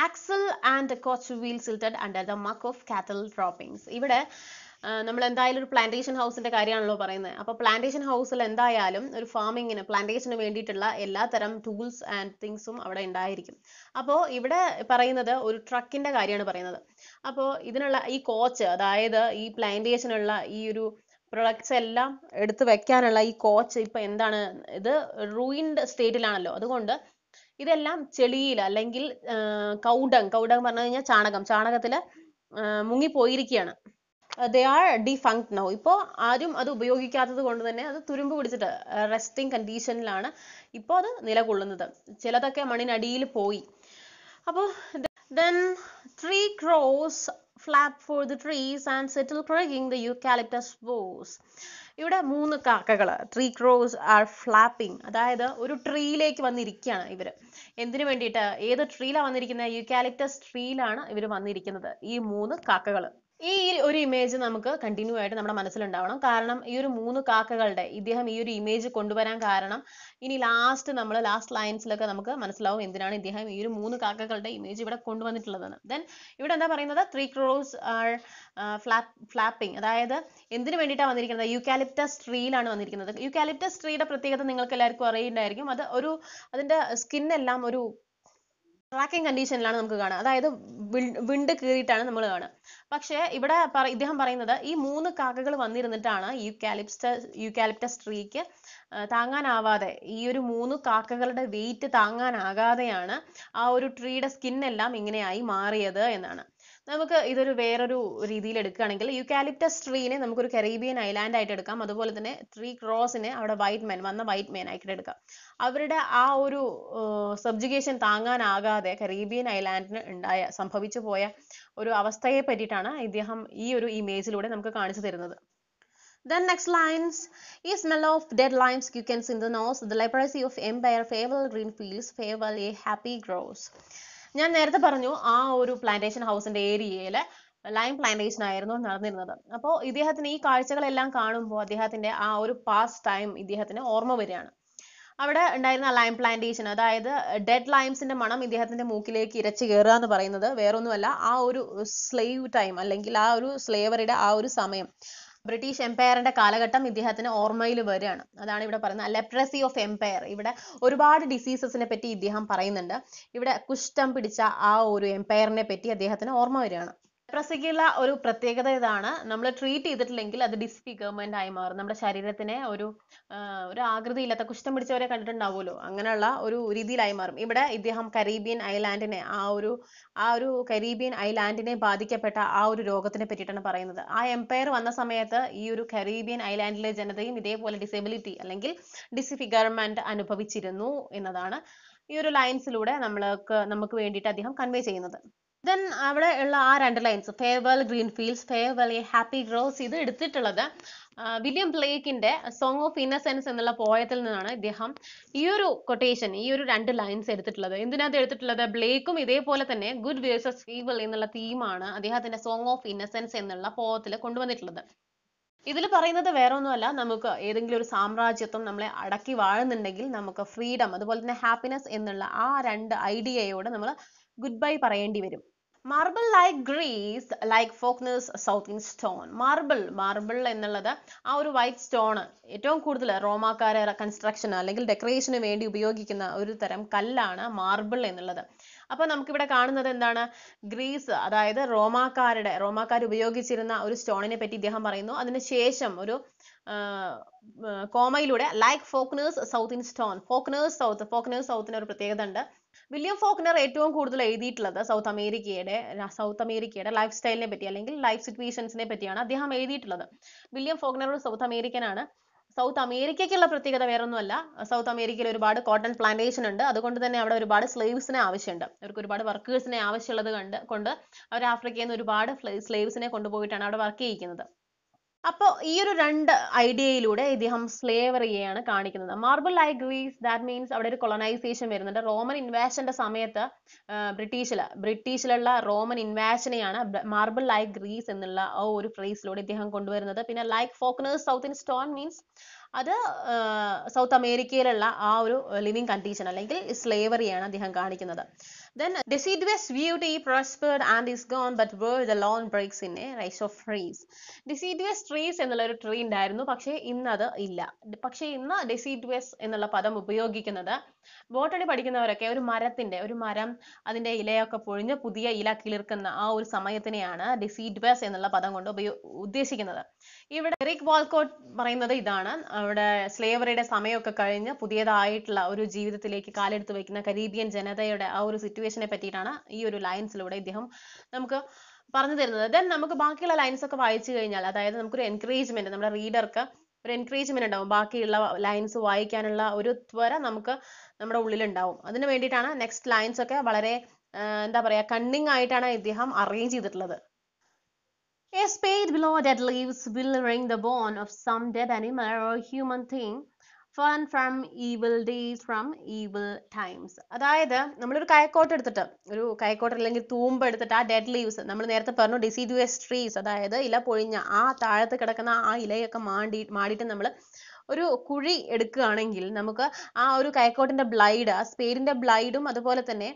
axle and coach wheel silted under the muck of cattle droppings ഇവിടെ നമ്മൾ എന്തായാലും ഒരു പ്ലാന്റേഷൻ ഹൗസിന്റെ കാര്യമാണല്ലോ പറയുന്നത് അപ്പോൾ പ്ലാന്റേഷൻ ഹൗസിൽ എന്തായാലും ഒരു ഫാമിങ്ങിന് പ്ലാന്റേഷന് വേണ്ടിയിട്ടുള്ള എല്ലാ തരം ടൂൾസ് ആൻഡ് തിങ്സും അവിടെ ഉണ്ടായിരിക്കും അപ്പോൾ ഇവിടെ പറയുന്നത് ഒരു ട്രക്കിന്റെ കാര്യമാണ് പറയുന്നത് അപ്പോൾ ഇതിനുള്ള ഈ കോച്ച് അതായത് ഈ പ്ലാന്റേഷനുള്ള ഈ ഒരു പ്രൊഡക്ട്സ് എല്ലാം എടുത്തു വെക്കാനുള്ള ഈ കോച്ച് ഇപ്പൊ എന്താണ് ഇത് റൂയിൻഡ് സ്റ്റേറ്റിലാണല്ലോ അതുകൊണ്ട് ഇതെല്ലാം ചെളിയിൽ അല്ലെങ്കിൽ കൗഡങ് കൗഡങ് പറഞ്ഞു കഴിഞ്ഞാൽ ചാണകം ചാണകത്തിൽ മുങ്ങിപ്പോയിരിക്കുകയാണ് ദേ ആർ ഡിഫങ്ക്ട് നൗ ഇപ്പോൾ ആരും അത് ഉപയോഗിക്കാത്തത് കൊണ്ട് തന്നെ അത് തുരുമ്പ് പിടിച്ചിട്ട് റെസ്റ്റിംഗ് കണ്ടീഷനിലാണ് ഇപ്പോൾ അത് നിലകൊള്ളുന്നത് ചിലതൊക്കെ മണ്ണിനടിയിൽ പോയി അപ്പോൾ then three crows flap for the trees and settle creaking the eucalyptus boughs ഇവിടെ മൂന്ന് കാക്കകൾ ത്രീ ക്രോസ് ആർ ഫ്ലാപ്പിംഗ് അതായത് ഒരു ട്രീയിലേക്ക് വന്നിരിക്കുകയാണ് ഇവർ എന്തിനു വേണ്ടിയിട്ട് ഏത് ട്രീയിലാണ് വന്നിരിക്കുന്നത് യൂക്കാലിപ്റ്റസ് ട്രീയിലാണ് ഇവർ വന്നിരിക്കുന്നത് ഈ മൂന്ന് കാക്കകൾ ഈ ഒരു ഇമേജ് നമുക്ക് കണ്ടിന്യൂ ആയിട്ട് നമ്മുടെ മനസ്സിലുണ്ടാവണം കാരണം ഈ ഒരു മൂന്ന് കാക്കകളുടെ ഇദ്ദേഹം ഈ ഒരു ഇമേജ് കൊണ്ടുവരാൻ കാരണം ഇനി ലാസ്റ്റ് നമ്മൾ ലാസ്റ്റ് ലൈൻസിലൊക്കെ നമുക്ക് മനസ്സിലാവും എന്തിനാണ് ഇദ്ദേഹം ഈ ഒരു മൂന്ന് കാക്കകളുടെ ഇമേജ് ഇവിടെ കൊണ്ടുവന്നിട്ടുള്ളതെന്ന് ദെൻ ഇവിടെ എന്താ പറയുന്നത് three crows are flapping flapping അതായത് എന്തിനു വേണ്ടിയിട്ടാണ് വന്നിരിക്കുന്നത് യൂക്കാലിപ്റ്റസ് ട്രീയിലാണ് വന്നിരിക്കുന്നത് യൂക്കാലിപ്റ്റസ് ട്രീയുടെ പ്രത്യേകത നിങ്ങൾക്ക് എല്ലാവർക്കും അറിയുന്നുണ്ടായിരിക്കും അത് ഒരു അതിൻ്റെ സ്കിന്നെല്ലാം ഒരു ട്രാക്കിംഗ് കണ്ടീഷനിലാണ് നമുക്ക് കാണുക അതായത് വിണ്ട് കീറിയിട്ടാണ് നമ്മൾ കാണുക പക്ഷേ ഇവിടെ ഇദ്ദേഹം പറയുന്നത് ഈ മൂന്ന് കാക്കകൾ വന്നിരുന്നിട്ടാണ് യൂക്കാലിപ്സ് യൂക്കാലിപ്റ്റസ് ട്രീക്ക് താങ്ങാനാവാതെ ഈ ഒരു മൂന്ന് കാക്കകളുടെ വെയിറ്റ് താങ്ങാനാകാതെയാണ് ആ ഒരു ട്രീയുടെ സ്കിന്നെല്ലാം ഇങ്ങനെയായി മാറിയത് എന്നാണ് നമുക്ക് ഇതൊരു വേറൊരു രീതിയിൽ എടുക്കുകയാണെങ്കിൽ യൂക്കാലിപ്റ്റസ് ട്രീനെ നമുക്കൊരു കരീബിയൻ ഐലാൻഡ് ആയിട്ട് എടുക്കാം അതുപോലെ തന്നെ ട്രീ ക്രോസിനെ അവിടെ വൈറ്റ് മെൻ വന്ന വൈറ്റ് മെൻ ആയിട്ട് എടുക്കാം അവരുടെ ആ ഒരു സബ്ജുഗേഷൻ താങ്ങാനാകാതെ കരീബിയൻ ഐലാൻഡിന് ഉണ്ടായ സംഭവിച്ചു പോയ ഒരു അവസ്ഥയെ പറ്റിയിട്ടാണ് ഇദ്ദേഹം ഈ ഒരു ഇമേജിലൂടെ നമുക്ക് കാണിച്ചു തരുന്നത് Then next lines, ഈ smell of dead lines you can see in the nose, the of of empire, green green fields, a happy happy ഞാൻ നേരത്തെ പറഞ്ഞു ആ ഒരു പ്ലാന്റേഷൻ ഹൗസിന്റെ ഏരിയയിൽ ലൈം പ്ലാന്റേഷൻ ആയിരുന്നു നടന്നിരുന്നത് അപ്പോൾ ഇദ്ദേഹത്തിന് ഈ കാഴ്ചകളെല്ലാം കാണുമ്പോൾ അദ്ദേഹത്തിന്റെ ആ ഒരു പാസ്റ്റ് ടൈം ഇദ്ദേഹത്തിന് ഓർമ്മ വരികയാണ് അവിടെ ഉണ്ടായിരുന്ന ലൈം പ്ലാന്റേഷൻ അതായത് ഡെഡ് ലൈംസിന്റെ മണം ഇദ്ദേഹത്തിന്റെ മൂക്കിലേക്ക് ഇരച്ചു കയറുക എന്ന് പറയുന്നത് വേറൊന്നുമല്ല ആ ഒരു സ്ലേവ് ടൈം അല്ലെങ്കിൽ ആ ഒരു സ്ലേവറിയുടെ ആ ഒരു സമയം ബ്രിട്ടീഷ് എംപയറിന്റെ കാലഘട്ടം ഇദ്ദേഹത്തിന് ഓർമ്മയിൽ വരികയാണ് അതാണ് ഇവിടെ പറയുന്നത് ലെപ്രസി ഓഫ് എംപയർ ഇവിടെ ഒരുപാട് ഡിസീസസിനെ പറ്റി ഇദ്ദേഹം പറയുന്നുണ്ട് ഇവിടെ കുഷ്ഠം പിടിച്ച ആ ഒരു എംപയറിനെ പറ്റി അദ്ദേഹത്തിന് ഓർമ്മ വരികയാണ് ലെപ്രസിക്കുള്ള ഒരു പ്രത്യേകത ഇതാണ് നമ്മൾ ട്രീറ്റ് ചെയ്തിട്ടില്ലെങ്കിൽ അത് ഡിസ്ഫിഗർമെന്റ് ആയി മാറും നമ്മുടെ ശരീരത്തിനെ ഒരു ഒരു ആകൃതിയില്ലാത്ത കുഷ്ഠം പിടിച്ചവരെ കണ്ടിട്ടുണ്ടാവുമല്ലോ അങ്ങനെയുള്ള ഒരു രീതിയിലായി മാറും ഇവിടെ ഇദ്ദേഹം കരീബിയൻ ഐലാൻഡിനെ ആ ഒരു ആ ഒരു കരീബിയൻ ഐലാൻഡിനെ ബാധിക്കപ്പെട്ട ആ ഒരു രോഗത്തിനെ പറ്റിയിട്ടാണ് പറയുന്നത് ആ എംപയർ വന്ന സമയത്ത് ഈ ഒരു കരീബിയൻ ഐലാൻഡിലെ ജനതയും ഇതേപോലെ ഡിസബിലിറ്റി അല്ലെങ്കിൽ ഡിസ്ഫിഗർമെന്റ് അനുഭവിച്ചിരുന്നു എന്നതാണ് ഈ ഒരു ലൈൻസിലൂടെ നമ്മൾക്ക് നമുക്ക് വേണ്ടിയിട്ട് അദ്ദേഹം കൺവേ ചെയ്യുന്നത് ദെൻ അവിടെ ഉള്ള ആ രണ്ട് lines farewell green fields farewell a happy groves ഇത് എടുത്തിട്ടുള്ളത് വില്യം ബ്ലേക്കിന്റെ സോങ് ഓഫ് ഇന്നസെൻസ് എന്നുള്ള പോയത്തിൽ നിന്നാണ് ഇദ്ദേഹം ഈ ഒരു കൊട്ടേഷൻ ഈ ഒരു രണ്ട് ലൈൻസ് എടുത്തിട്ടുള്ളത് എന്തിനകത്ത് എടുത്തിട്ടുള്ളത് ബ്ലേക്കും ഇതേപോലെ തന്നെ ഗുഡ് വേഴ്സസ് ഈവൽ എന്നുള്ള തീമാണ് അദ്ദേഹത്തിന്റെ സോങ് ഓഫ് ഇന്നസെൻസ് എന്നുള്ള പോയത്തിൽ കൊണ്ടുവന്നിട്ടുള്ളത് ഇതിൽ പറയുന്നത് വേറെ ഒന്നുമല്ല നമുക്ക് ഏതെങ്കിലും ഒരു സാമ്രാജ്യത്വം നമ്മളെ അടക്കി വാഴുന്നുണ്ടെങ്കിൽ നമുക്ക് ഫ്രീഡം അതുപോലെ തന്നെ ഹാപ്പിനെസ് എന്നുള്ള ആ രണ്ട് ഐഡിയയോട് നമ്മൾ ഗുഡ് ബൈ പറയേണ്ടി വരും marble like Greece like Faulkner's south in stone marble marble എന്നുള്ളത് ആ ഒരു വൈറ്റ് സ്റ്റോൺ ഏറ്റവും കൂടുതൽ റോമാക്കാരെ കൺസ്ട്രക്ഷൻ അല്ലെങ്കിൽ ഡെക്കറേഷന് വേണ്ടി ഉപയോഗിക്കുന്ന ഒരു തരം കല്ലാണ് മാർബിൾ എന്നുള്ളത് അപ്പോൾ നമുക്കിവിടെ കാണുന്നത് എന്താണ് ഗ്രീസ് അതായത് റോമാക്കാരുടെ റോമാക്കാർ ഉപയോഗിച്ചിരുന്ന ഒരു സ്റ്റോണിനെ പറ്റി ഇദ്ദേഹം പറയുന്നു അതിനുശേഷം ഒരു കോമയിലൂടെ like Faulkner's south in stone Faulkner's south Faulkner's സൗത്തിന് ഒരു പ്രത്യേകത ഉണ്ട് വില്യം ഫോക്നർ ഏറ്റവും കൂടുതൽ എഴുതിയിട്ടുള്ളത് സൗത്ത് അമേരിക്കയുടെ സൗത്ത് അമേരിക്കയുടെ ലൈഫ് സ്റ്റൈലിനെ പറ്റി അല്ലെങ്കിൽ ലൈഫ് സിറ്റുവേഷൻസിനെ പറ്റിയാണ് അദ്ദേഹം എഴുതിയിട്ടുള്ളത് വില്യം ഫോക്നർ ഒരു സൗത്ത് അമേരിക്കൻ ആണ് സൗത്ത് അമേരിക്കയ്ക്കുള്ള പ്രത്യേകത വേറൊന്നുമല്ല സൗത്ത് അമേരിക്കയിൽ ഒരുപാട് കോട്ടൺ പ്ലാന്റേഷൻ ഉണ്ട് അതുകൊണ്ട് തന്നെ അവിടെ ഒരുപാട് സ്ലേവ്സിനെ ആവശ്യമുണ്ട് അവർക്ക് ഒരുപാട് വർക്കേഴ്സിനെ ആവശ്യമുള്ളത് കണ്ട് കൊണ്ട് അവർ ആഫ്രിക്കയിൽ നിന്ന് ഒരുപാട് സ്ലേവ്സിനെ കൊണ്ടുപോയിട്ടാണ് അവിടെ വർക്ക് ചെയ്യിക്കുന്നത് അപ്പോൾ ഈ ഒരു രണ്ട് ഐഡിയയിലൂടെ ഇദ്ദേഹം സ്ലേവറിയെയാണ് കാണിക്കുന്നത് marble like Greece that means അവിടെ ഒരു കൊളനൈസേഷൻ വരുന്നുണ്ട് റോമൻ ഇൻവാഷന്റെ സമയത്ത് ബ്രിട്ടീഷിൽ ബ്രിട്ടീഷിലുള്ള റോമൻ ഇൻവാഷനെയാണ് മാർബിൾ ലൈ ഗ്രീസ് എന്നുള്ള ആ ഒരു ഫ്രേസിലൂടെ ഇദ്ദേഹം കൊണ്ടുവരുന്നത് പിന്നെ like Faulkner's south in stone means അത് സൗത്ത് അമേരിക്കയിലുള്ള ആ ഒരു ലിവിങ് കണ്ടീഷൻ അല്ലെങ്കിൽ സ്ലേവറിയാണ് അദ്ദേഹം കാണിക്കുന്നത് Then deciduous beauty prospered and is gone but where the lawn breaks in a race of trees. deciduous trees എന്നുള്ള ഒരു ട്രീ ഉണ്ടായിരുന്നു പക്ഷേ അത് ഇല്ല പക്ഷേ ഇന്ന് deciduous എന്നുള്ള പദം ഉപയോഗിക്കുന്നത് ബോട്ടണി പഠിക്കുന്നവരൊക്കെ ഒരു മരത്തിന്റെ ഒരു മരം അതിന്റെ ഇലയൊക്കെ പൊഴിഞ്ഞ് പുതിയ ഇല കിളിർക്കുന്ന ആ ഒരു സമയത്തിനെയാണ് deciduous എന്നുള്ള പദം കൊണ്ട് ഉദ്ദേശിക്കുന്നത് ഇവിടെ എറിക് വാൾക്കോട്ട് പറയുന്നത് ഇതാണ് അവിടെ സ്ലേവറിയുടെ സമയമൊക്കെ കഴിഞ്ഞ് പുതിയതായിട്ടുള്ള ഒരു ജീവിതത്തിലേക്ക് കാലെടുത്ത് വയ്ക്കുന്ന കരീബിയൻ ജനതയുടെ ആ ഒരു സിറ്റുവേഷനെ പറ്റിയിട്ടാണ് ഈ ഒരു ലൈൻസിലൂടെ ഇദ്ദേഹം നമുക്ക് പറഞ്ഞു തരുന്നത് ദെൻ നമുക്ക് ബാക്കിയുള്ള ലൈൻസ് ഒക്കെ വായിച്ചു കഴിഞ്ഞാൽ അതായത് നമുക്കൊരു എൻകറേജ്മെന്റ് നമ്മുടെ റീഡർക്ക് ഒരു എൻകറേജ്മെന്റ് ഉണ്ടാവും ബാക്കിയുള്ള ലൈൻസ് വായിക്കാനുള്ള ഒരു ത്വര നമുക്ക് നമ്മുടെ ഉള്ളിലുണ്ടാവും അതിന് വേണ്ടിയിട്ടാണ് നെക്സ്റ്റ് ലൈൻസ് ഒക്കെ വളരെ എന്താ പറയാ കണ്ണിങ് ആയിട്ടാണ് ഇദ്ദേഹം അറേഞ്ച് ചെയ്തിട്ടുള്ളത് A spade below dead leaves will ring the bone of some dead animal or human thing fallen from evil days from evil times അതായത് നമ്മളൊരു കൈക്കോട്ട് എടുത്തിട്ട് ഒരു കൈക്കോട്ട് അല്ലെങ്കിൽ തൂമ്പ് എടുത്തിട്ട് ആ ഡെഡ് ലീവ്സ് നമ്മൾ നേരത്തെ പറഞ്ഞു ഡിസിഡ്യൂസ് ട്രീസ് അതായത് ഇല പൊഴിഞ്ഞ ആ താഴത്ത് കിടക്കുന്ന ആ ഇലയൊക്കെ മാണ്ടി മാടിയിട്ട് നമ്മൾ ഒരു കുഴി എടുക്കുകയാണെങ്കിൽ നമുക്ക് ആ ഒരു കൈക്കോട്ടിന്റെ ബ്ലൈഡ് ആ സ്പേഡിന്റെ ബ്ലൈഡും അതുപോലെ തന്നെ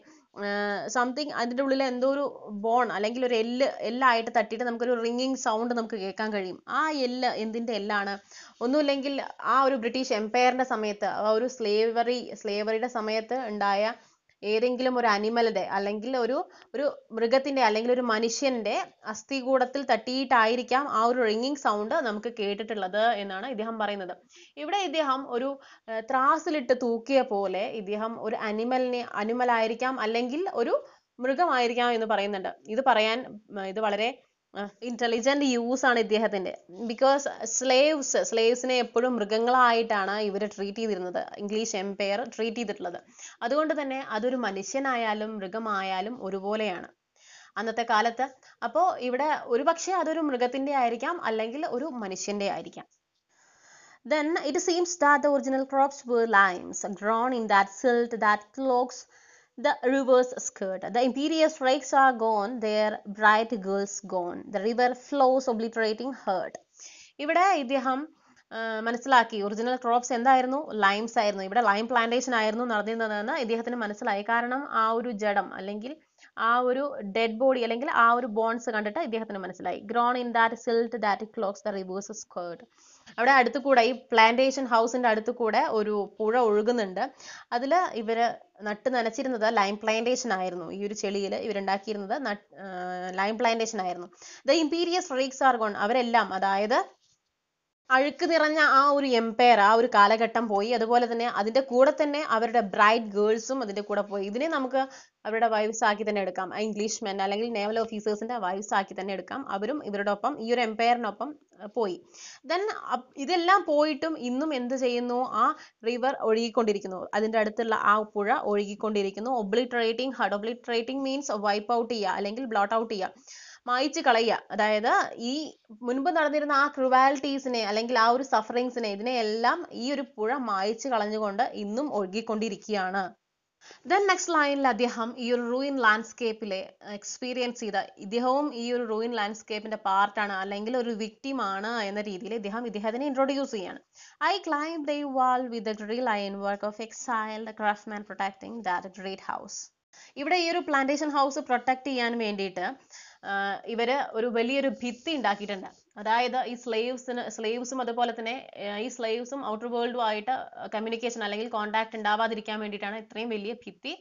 സംതിങ് അതിൻ്റെ ഉള്ളിൽ എന്തോ ഒരു ബോൺ അല്ലെങ്കിൽ ഒരു എല്ല് എല്ലായിട്ട് തട്ടിയിട്ട് നമുക്കൊരു റിംഗിങ് സൗണ്ട് നമുക്ക് കേൾക്കാൻ കഴിയും ആ എല്ല് എന്തിൻ്റെ എല്ലാണ് ഒന്നുമില്ലെങ്കിൽ ആ ഒരു ബ്രിട്ടീഷ് എംപയറിൻ്റെ സമയത്ത് ആ ഒരു സ്ലേവറി സ്ലേവറിയുടെ സമയത്ത് ഉണ്ടായ ഏതെങ്കിലും ഒരു അനിമലിന്റെ അല്ലെങ്കിൽ ഒരു ഒരു മൃഗത്തിന്റെ അല്ലെങ്കിൽ ഒരു മനുഷ്യന്റെ അസ്ഥികൂടത്തിൽ തട്ടിയിട്ടായിരിക്കാം ആ ഒരു റിങ്ങിങ് സൗണ്ട് നമുക്ക് കേട്ടിട്ടുള്ളത് എന്നാണ് ഇദ്ദേഹം പറയുന്നത് ഇവിടെ ഇദ്ദേഹം ഒരു ത്രാസിലിട്ട് തൂക്കിയ പോലെ ഇദ്ദേഹം ഒരു അനിമലിനെ അനിമൽ ആയിരിക്കാം അല്ലെങ്കിൽ ഒരു മൃഗമായിരിക്കാം എന്ന് പറയുന്നുണ്ട് ഇത് പറയാൻ ഇത് വളരെ ഇന്റലിജന്റ് യൂസ് ആണ് ഇദ്ദേഹത്തിന്റെ ബിക്കോസ് സ്ലേവ്സ് സ്ലേവ്സിനെ എപ്പോഴും മൃഗങ്ങളായിട്ടാണ് ഇവർ ട്രീറ്റ് ചെയ്തിരുന്നത് ഇംഗ്ലീഷ് എംപയർ ട്രീറ്റ് ചെയ്തിട്ടുള്ളത് അതുകൊണ്ട് തന്നെ അതൊരു മനുഷ്യനായാലും മൃഗമായാലും ഒരുപോലെയാണ് അന്നത്തെ കാലത്ത് അപ്പോ ഇവിടെ ഒരുപക്ഷെ അതൊരു മൃഗത്തിന്റെ ആയിരിക്കാം അല്ലെങ്കിൽ ഒരു മനുഷ്യന്റെ ആയിരിക്കാം Then it seems that the original crops were limes grown in that silt that clogs the river's skirt. The imperious rakes are gone, their bright girls gone. The river flows obliterating hurt. ഇവിടെ ഇദ്ദേഹം മനസ്സിലാക്കി original crops എന്തായിരുന്നു limes ആയിരുന്നു ഇവിടെ lime plantation ആയിരുന്നു നടന്നിരുന്നതെന്ന് ഇദ്ദേഹത്തിന് മനസ്സിലായി കാരണം ആ ഒരു ജഡം അല്ലെങ്കിൽ ആ ഒരു ഡെഡ് ബോഡി അല്ലെങ്കിൽ ആ ഒരു ബോൺസ് കണ്ടിട്ട് ഇദ്ദേഹത്തിന് മനസ്സിലായി grown in that silt that clogs the river's skirt അവിടെ അടുത്ത് കൂടെ ഈ പ്ലാന്റേഷൻ ഹൗസിന്റെ അടുത്ത് കൂടെ ഒരു പുഴ ഒഴുകുന്നുണ്ട് അതിൽ ഇവര് നട്ട് നനച്ചിരുന്നത് ലൈം പ്ലാന്റേഷൻ ആയിരുന്നു ഈ ഒരു ചെളിയിൽ ഇവരുണ്ടാക്കിയിരുന്നത് ലൈം പ്ലാന്റേഷൻ ആയിരുന്നു the imperious freaks are gone അവരെല്ലാം അതായത് അഴുക്ക് നിറഞ്ഞ ആ ഒരു എംപയർ ആ ഒരു കാലഘട്ടം പോയി അതുപോലെ തന്നെ അതിന്റെ കൂടെ തന്നെ അവരുടെ ബ്രൈറ്റ് ഗേൾസും അതിന്റെ കൂടെ പോയി ഇതിനെ നമുക്ക് അവരുടെ വൈഫ്സ് ആക്കി തന്നെ എടുക്കാം ഇംഗ്ലീഷ് മെൻ അല്ലെങ്കിൽ നേവൽ ഓഫീസേഴ്സിന്റെ വൈഫ്സ് ആക്കി തന്നെ എടുക്കാം അവരും ഇവരുടെ ഒപ്പം ഈ ഒരു എംപയറിനൊപ്പം പോയി ദെൻ ഇതെല്ലാം പോയിട്ടും ഇന്നും എന്ത് ചെയ്യുന്നു ആ റിവർ ഒഴുകിക്കൊണ്ടിരിക്കുന്നു അതിന്റെ അടുത്തുള്ള ആ പുഴ ഒഴുകിക്കൊണ്ടിരിക്കുന്നു obliterating hurt obliterating means wipe out ചെയ്യുക അല്ലെങ്കിൽ ബ്ലോട്ട് ഔട്ട് ചെയ്യുക മായിച്ചു കളയുക അതായത് ഈ മുൻപ് നടന്നിരുന്ന ആ ക്രുവാലിറ്റീസിനെ അല്ലെങ്കിൽ ആ ഒരു സഫറിങ്സിനെ ഇതിനെ എല്ലാം ഈ ഒരു പുഴ മായിച്ചു കളഞ്ഞുകൊണ്ട് ഇന്നും ഒഴുകിക്കൊണ്ടിരിക്കുകയാണ് ദെൻ നെക്സ്റ്റ് ലൈനിൽ അദ്ദേഹം ഈ ഒരു റൂയിൻ ലാൻഡ്സ്കേപ്പിലെ എക്സ്പീരിയൻസ് ചെയ്ത ഇദ്ദേഹവും ഈ ഒരു റൂയിൻ ലാൻഡ്സ്കേപ്പിന്റെ പാർട്ടാണ് അല്ലെങ്കിൽ ഒരു വിക്ടിം ആണ് എന്ന രീതിയിൽ ഇദ്ദേഹം ഇദ്ദേഹത്തിനെ ഇൻട്രൊഡ്യൂസ് ചെയ്യാണ് I climb the wall with the line work of exiled craftsman protecting that great house ഇവിടെ ഈ ഒരു പ്ലാന്റേഷൻ ഹൗസ് പ്രൊട്ടക്ട് ചെയ്യാൻ വേണ്ടിയിട്ട് ഇവര് ഒരു വലിയൊരു ഭിത്തി ഉണ്ടാക്കിയിട്ടുണ്ട് അതായത് ഈ സ്ലേവ്സിന് സ്ലേവ്സും അതുപോലെ തന്നെ ഈ സ്ലേവ്സും ഔട്ടർ വേൾഡുമായിട്ട് കമ്മ്യൂണിക്കേഷൻ അല്ലെങ്കിൽ കോണ്ടാക്ട് ഉണ്ടാവാതിരിക്കാൻ വേണ്ടിയിട്ടാണ് ഇത്രയും വലിയ ഭിത്തി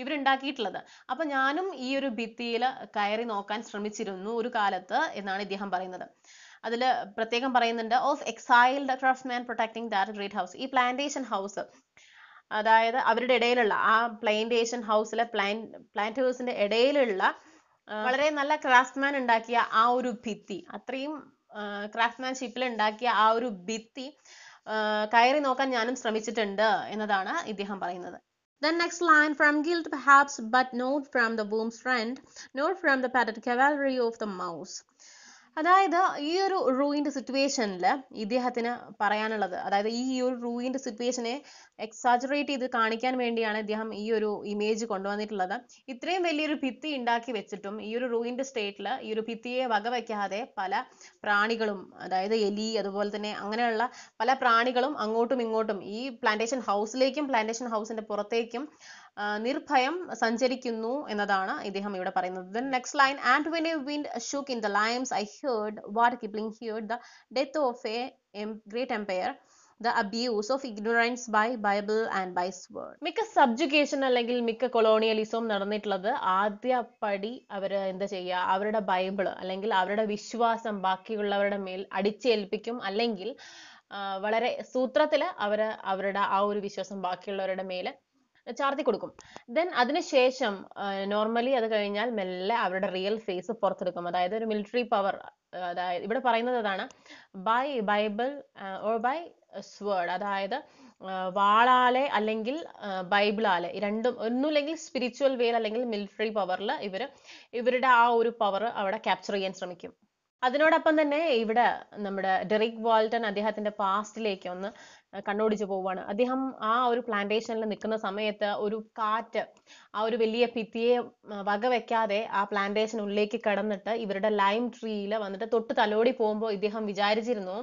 ഇവരുണ്ടാക്കിയിട്ടുള്ളത് അപ്പൊ ഞാനും ഈ ഒരു ഭിത്തിയിൽ കയറി നോക്കാൻ ശ്രമിച്ചിരുന്നു ഒരു കാലത്ത് എന്നാണ് ഇദ്ദേഹം പറയുന്നത് അതിൽ പ്രത്യേകം പറയുന്നുണ്ട് of exiled man protecting that great house ഈ പ്ലാന്റേഷൻ ഹൗസ് അതായത് അവരുടെ ഇടയിലുള്ള ആ പ്ലാന്റേഷൻ ഹൗസിലെ പ്ലാൻ പ്ലാന്റേഴ്സിന്റെ ഇടയിലുള്ള വളരെ നല്ല ക്രാഫ്റ്റ്മാൻ ഉണ്ടാക്കിയ ആ ഒരു ഭിത്തി അത്രയും ക്രാഫ്റ്റ്മാൻഷിപ്പിൽ ഉണ്ടാക്കിയ ആ ഒരു ഭിത്തി കയറി നോക്കാൻ ഞാനും ശ്രമിച്ചിട്ടുണ്ട് എന്നതാണ് ഇദ്ദേഹം പറയുന്നത് Then next line, from guilt perhaps, but not from the boom's friend, not from the padded cavalry of the mouse. അതായത് ഈ ഒരു റൂയിൻ്റെ സിറ്റുവേഷനിൽ ഇദ്ദേഹത്തിന് പറയാനുള്ളത് അതായത് ഈ ഒരു റൂയിൻ്റെ സിറ്റുവേഷനെ എക്സാജറേറ്റ് ചെയ്ത് കാണിക്കാൻ വേണ്ടിയാണ് ഇദ്ദേഹം ഈ ഒരു ഇമേജ് കൊണ്ടുവന്നിട്ടുള്ളത് ഇത്രയും വലിയൊരു ഭിത്തി ഉണ്ടാക്കി വെച്ചിട്ടും ഈ ഒരു റൂയിൻ്റെ സ്റ്റേറ്റിൽ ഈ ഒരു ഭിത്തിയെ വകവയ്ക്കാതെ പല പ്രാണികളും അതായത് എലി അതുപോലെ തന്നെ അങ്ങനെയുള്ള പല പ്രാണികളും അങ്ങോട്ടും ഇങ്ങോട്ടും ഈ പ്ലാന്റേഷൻ ഹൗസിലേക്കും പ്ലാന്റേഷൻ ഹൗസിൻ്റെ പുറത്തേക്കും നിർഭയം സഞ്ചരിക്കുന്നു എന്നതാണ് ഇദ്ദേഹം ഇവിടെ പറയുന്നത് then next line and when a wind shook in the limes I heard what Kipling heard the death of a great empire the abuse of ignorance by Bible and by sword മിക്ക subjugation അല്ലെങ്കിൽ മിക്ക colonialism നടന്നിട്ടുള്ളത് ആദ്യ പടി അവർ എന്താ ചെയ്യുക അവരുടെ Bible അല്ലെങ്കിൽ അവരുടെ വിശ്വാസം ബാക്കിയുള്ളവരുടെ മേൽ അടിച്ചേൽപ്പിക്കും അല്ലെങ്കിൽ വളരെ സൂത്രത്തിൽ അവർ അവരുടെ ആ ഒരു വിശ്വാസം ബാക്കിയുള്ളവരുടെ മേൽ ചാർത്തി കൊടുക്കും then അതിനുശേഷം നോർമലി അത് കഴിഞ്ഞാൽ മെല്ലെ അവരുടെ റിയൽ ഫേസ് പുറത്തെടുക്കും അതായത് ഒരു military power അതായത് ഇവിടെ പറയുന്നത് അതാണ് by bible or by sword അതായത് വാളാലെ അല്ലെങ്കിൽ ബൈബിളാലെ രണ്ടും ഒന്നുമില്ലെങ്കിൽ സ്പിരിച്വൽ way അല്ലെങ്കിൽ military power ഇവർ ഇവരുടെ ആ ഒരു പവർ അവിടെ ക്യാപ്ചർ ചെയ്യാൻ ശ്രമിക്കും അതിനോടൊപ്പം തന്നെ ഇവിടെ നമ്മുടെ ഡെറിക് വാൾട്ടൺ അദ്ദേഹത്തിന്റെ പാസ്റ്റിലേക്ക് ഒന്ന് കണ്ണോടിച്ചു പോവാണ് അദ്ദേഹം ആ ഒരു പ്ലാന്റേഷനിൽ നിൽക്കുന്ന സമയത്ത് ഒരു കാറ്റ് ആ ഒരു വലിയ ഭിത്തിയെ വകവെക്കാതെ ആ പ്ലാന്റേഷനുള്ളിലേക്ക് കടന്നിട്ട് ഇവരുടെ ലൈം ട്രീയിൽ വന്നിട്ട് തൊട്ട് തലോടി പോകുമ്പോൾ ഇദ്ദേഹം വിചാരിച്ചിരുന്നു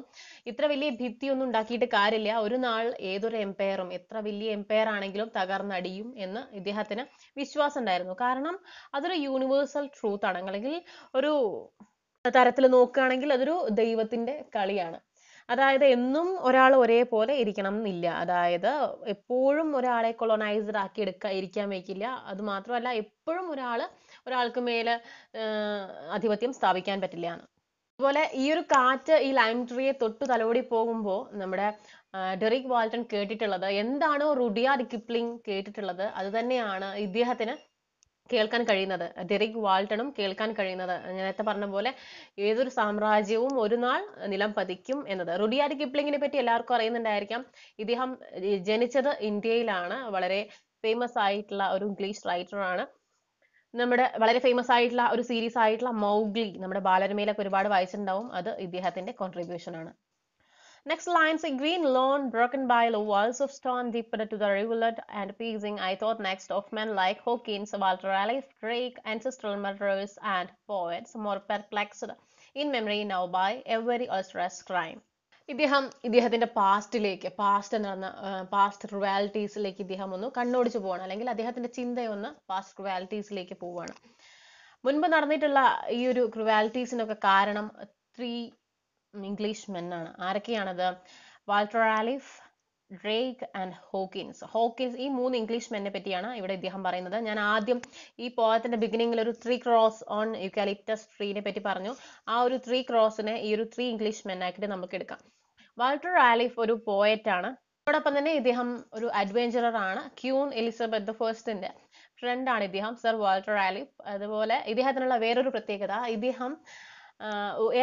ഇത്ര വലിയ ഒന്നും ഉണ്ടാക്കിയിട്ട് കാര്യമില്ല ഒരു നാൾ ഏതൊരു എംപയറും എത്ര വലിയ എംപയർ ആണെങ്കിലും തകർന്നടിയും എന്ന് ഇദ്ദേഹത്തിന് വിശ്വാസം ഉണ്ടായിരുന്നു കാരണം അതൊരു യൂണിവേഴ്സൽ ട്രൂത്ത് ആണ് അല്ലെങ്കിൽ ഒരു തരത്തിൽ നോക്കുകയാണെങ്കിൽ അതൊരു ദൈവത്തിന്റെ കളിയാണ് അതായത് എന്നും ഒരാൾ ഒരേപോലെ ഇരിക്കണം എന്നില്ല അതായത് എപ്പോഴും ഒരാളെ കൊളോണൈസ്ഡ് ആക്കി എടുക്കാൻ ഇരിക്കാൻ വയ്ക്കില്ല അത് മാത്രമല്ല എപ്പോഴും ഒരാൾ ഒരാൾക്ക് മേലെ ആധിപത്യം സ്ഥാപിക്കാൻ പറ്റില്ല അതുപോലെ ഈ ഒരു കാറ്റ് ഈ ലൈം ട്രീയെ തൊട്ട് തലോടി പോകുമ്പോൾ നമ്മുടെ ഡെറിക് വാൾട്ടൺ കേട്ടിട്ടുള്ളത് എന്താണോ റുഡിയാർ കിപ്ലിംഗ് കേട്ടിട്ടുള്ളത് അത് തന്നെയാണ് ഇദ്ദേഹത്തിന് കേൾക്കാൻ കഴിയുന്നത് ഡെറിക് വാൾട്ടണും കേൾക്കാൻ കഴിയുന്നത് നേരത്തെ പറഞ്ഞ പോലെ ഏതൊരു സാമ്രാജ്യവും ഒരു നാൾ നിലം പതിക്കും എന്നത് റുഡിയാർഡ് കിപ്ലിങ്ങിനെ പറ്റി എല്ലാവർക്കും അറിയുന്നുണ്ടായിരിക്കാം ഇദ്ദേഹം ജനിച്ചത് ഇന്ത്യയിലാണ് വളരെ ഫേമസ് ആയിട്ടുള്ള ഒരു ഇംഗ്ലീഷ് റൈറ്ററാണ് നമ്മുടെ വളരെ ഫേമസ് ആയിട്ടുള്ള ഒരു സീരീസ് ആയിട്ടുള്ള മൗഗ്ലി നമ്മുടെ ബാലരമയിലൊക്കെ ഒരുപാട് വായിച്ചിട്ടുണ്ടാവും അത് ഇദ്ദേഹത്തിന്റെ കോൺട്രിബ്യൂഷൻ ആണ് Next lines a green lawn broken by the walls of stone deepened to the rivulet and pleasing. I thought next of men like Hawkins, Walter Raleigh, Drake, ancestral murderers, and poets, more perplexed in memory now by every ulcerous crime. ഇദ്ദേഹം ഇദ്ദേഹത്തിൻ്റെ പാസ്റ്റിലേക്ക് past എന്ന് പറഞ്ഞ past റിയാലിറ്റീസിലേക്ക് ഇദ്ദേഹം ഒന്ന് കണ്ണോടിച്ച് പോവാണ് അല്ലെങ്കിൽ അദ്ദേഹത്തിൻ്റെ ചിന്തയൊന്ന് past റിവാലിറ്റീസിലേക്ക് പോവുകയാണ് മുൻപ് നടന്നിട്ടുള്ള ഈ ഒരു ക്രുവാലിറ്റീസിനൊക്കെ കാരണം ത്രീ ഇംഗ്ലീഷ് മെൻ ആണ് ആരൊക്കെയാണത് വാൾട്ടർ ആലിഫ് ഡ്രേക്ക് ആൻഡ് ഹോക്കിൻസ് ഹോക്കിൻസ് ഈ മൂന്ന് ഇംഗ്ലീഷ് മെന്നെ പറ്റിയാണ് ഇവിടെ ഇദ്ദേഹം പറയുന്നത് ഞാൻ ആദ്യം ഈ പോയത്തിന്റെ ബിഗിനിങ്ങിൽ ഒരു ത്രീ ക്രോസ് ഓൺ യുക്കാലിപ്റ്റസ് ട്രീനെ പറ്റി പറഞ്ഞു ആ ഒരു ത്രീ ക്രോസിനെ ഈ ഒരു ത്രീ ഇംഗ്ലീഷ് ആയിട്ട് നമുക്ക് എടുക്കാം വാൾട്ടർ ആലിഫ് ഒരു പോയറ്റാണ് അതോടൊപ്പം തന്നെ ഇദ്ദേഹം ഒരു അഡ്വഞ്ചറർ ആണ് ക്യൂൺ എലിസബത്ത് ഫേസ്റ്റിന്റെ ഫ്രണ്ട് ആണ് ഇദ്ദേഹം സർ വാൾട്ടർ ആലിഫ് അതുപോലെ ഇദ്ദേഹത്തിനുള്ള വേറൊരു പ്രത്യേകത ഇദ്ദേഹം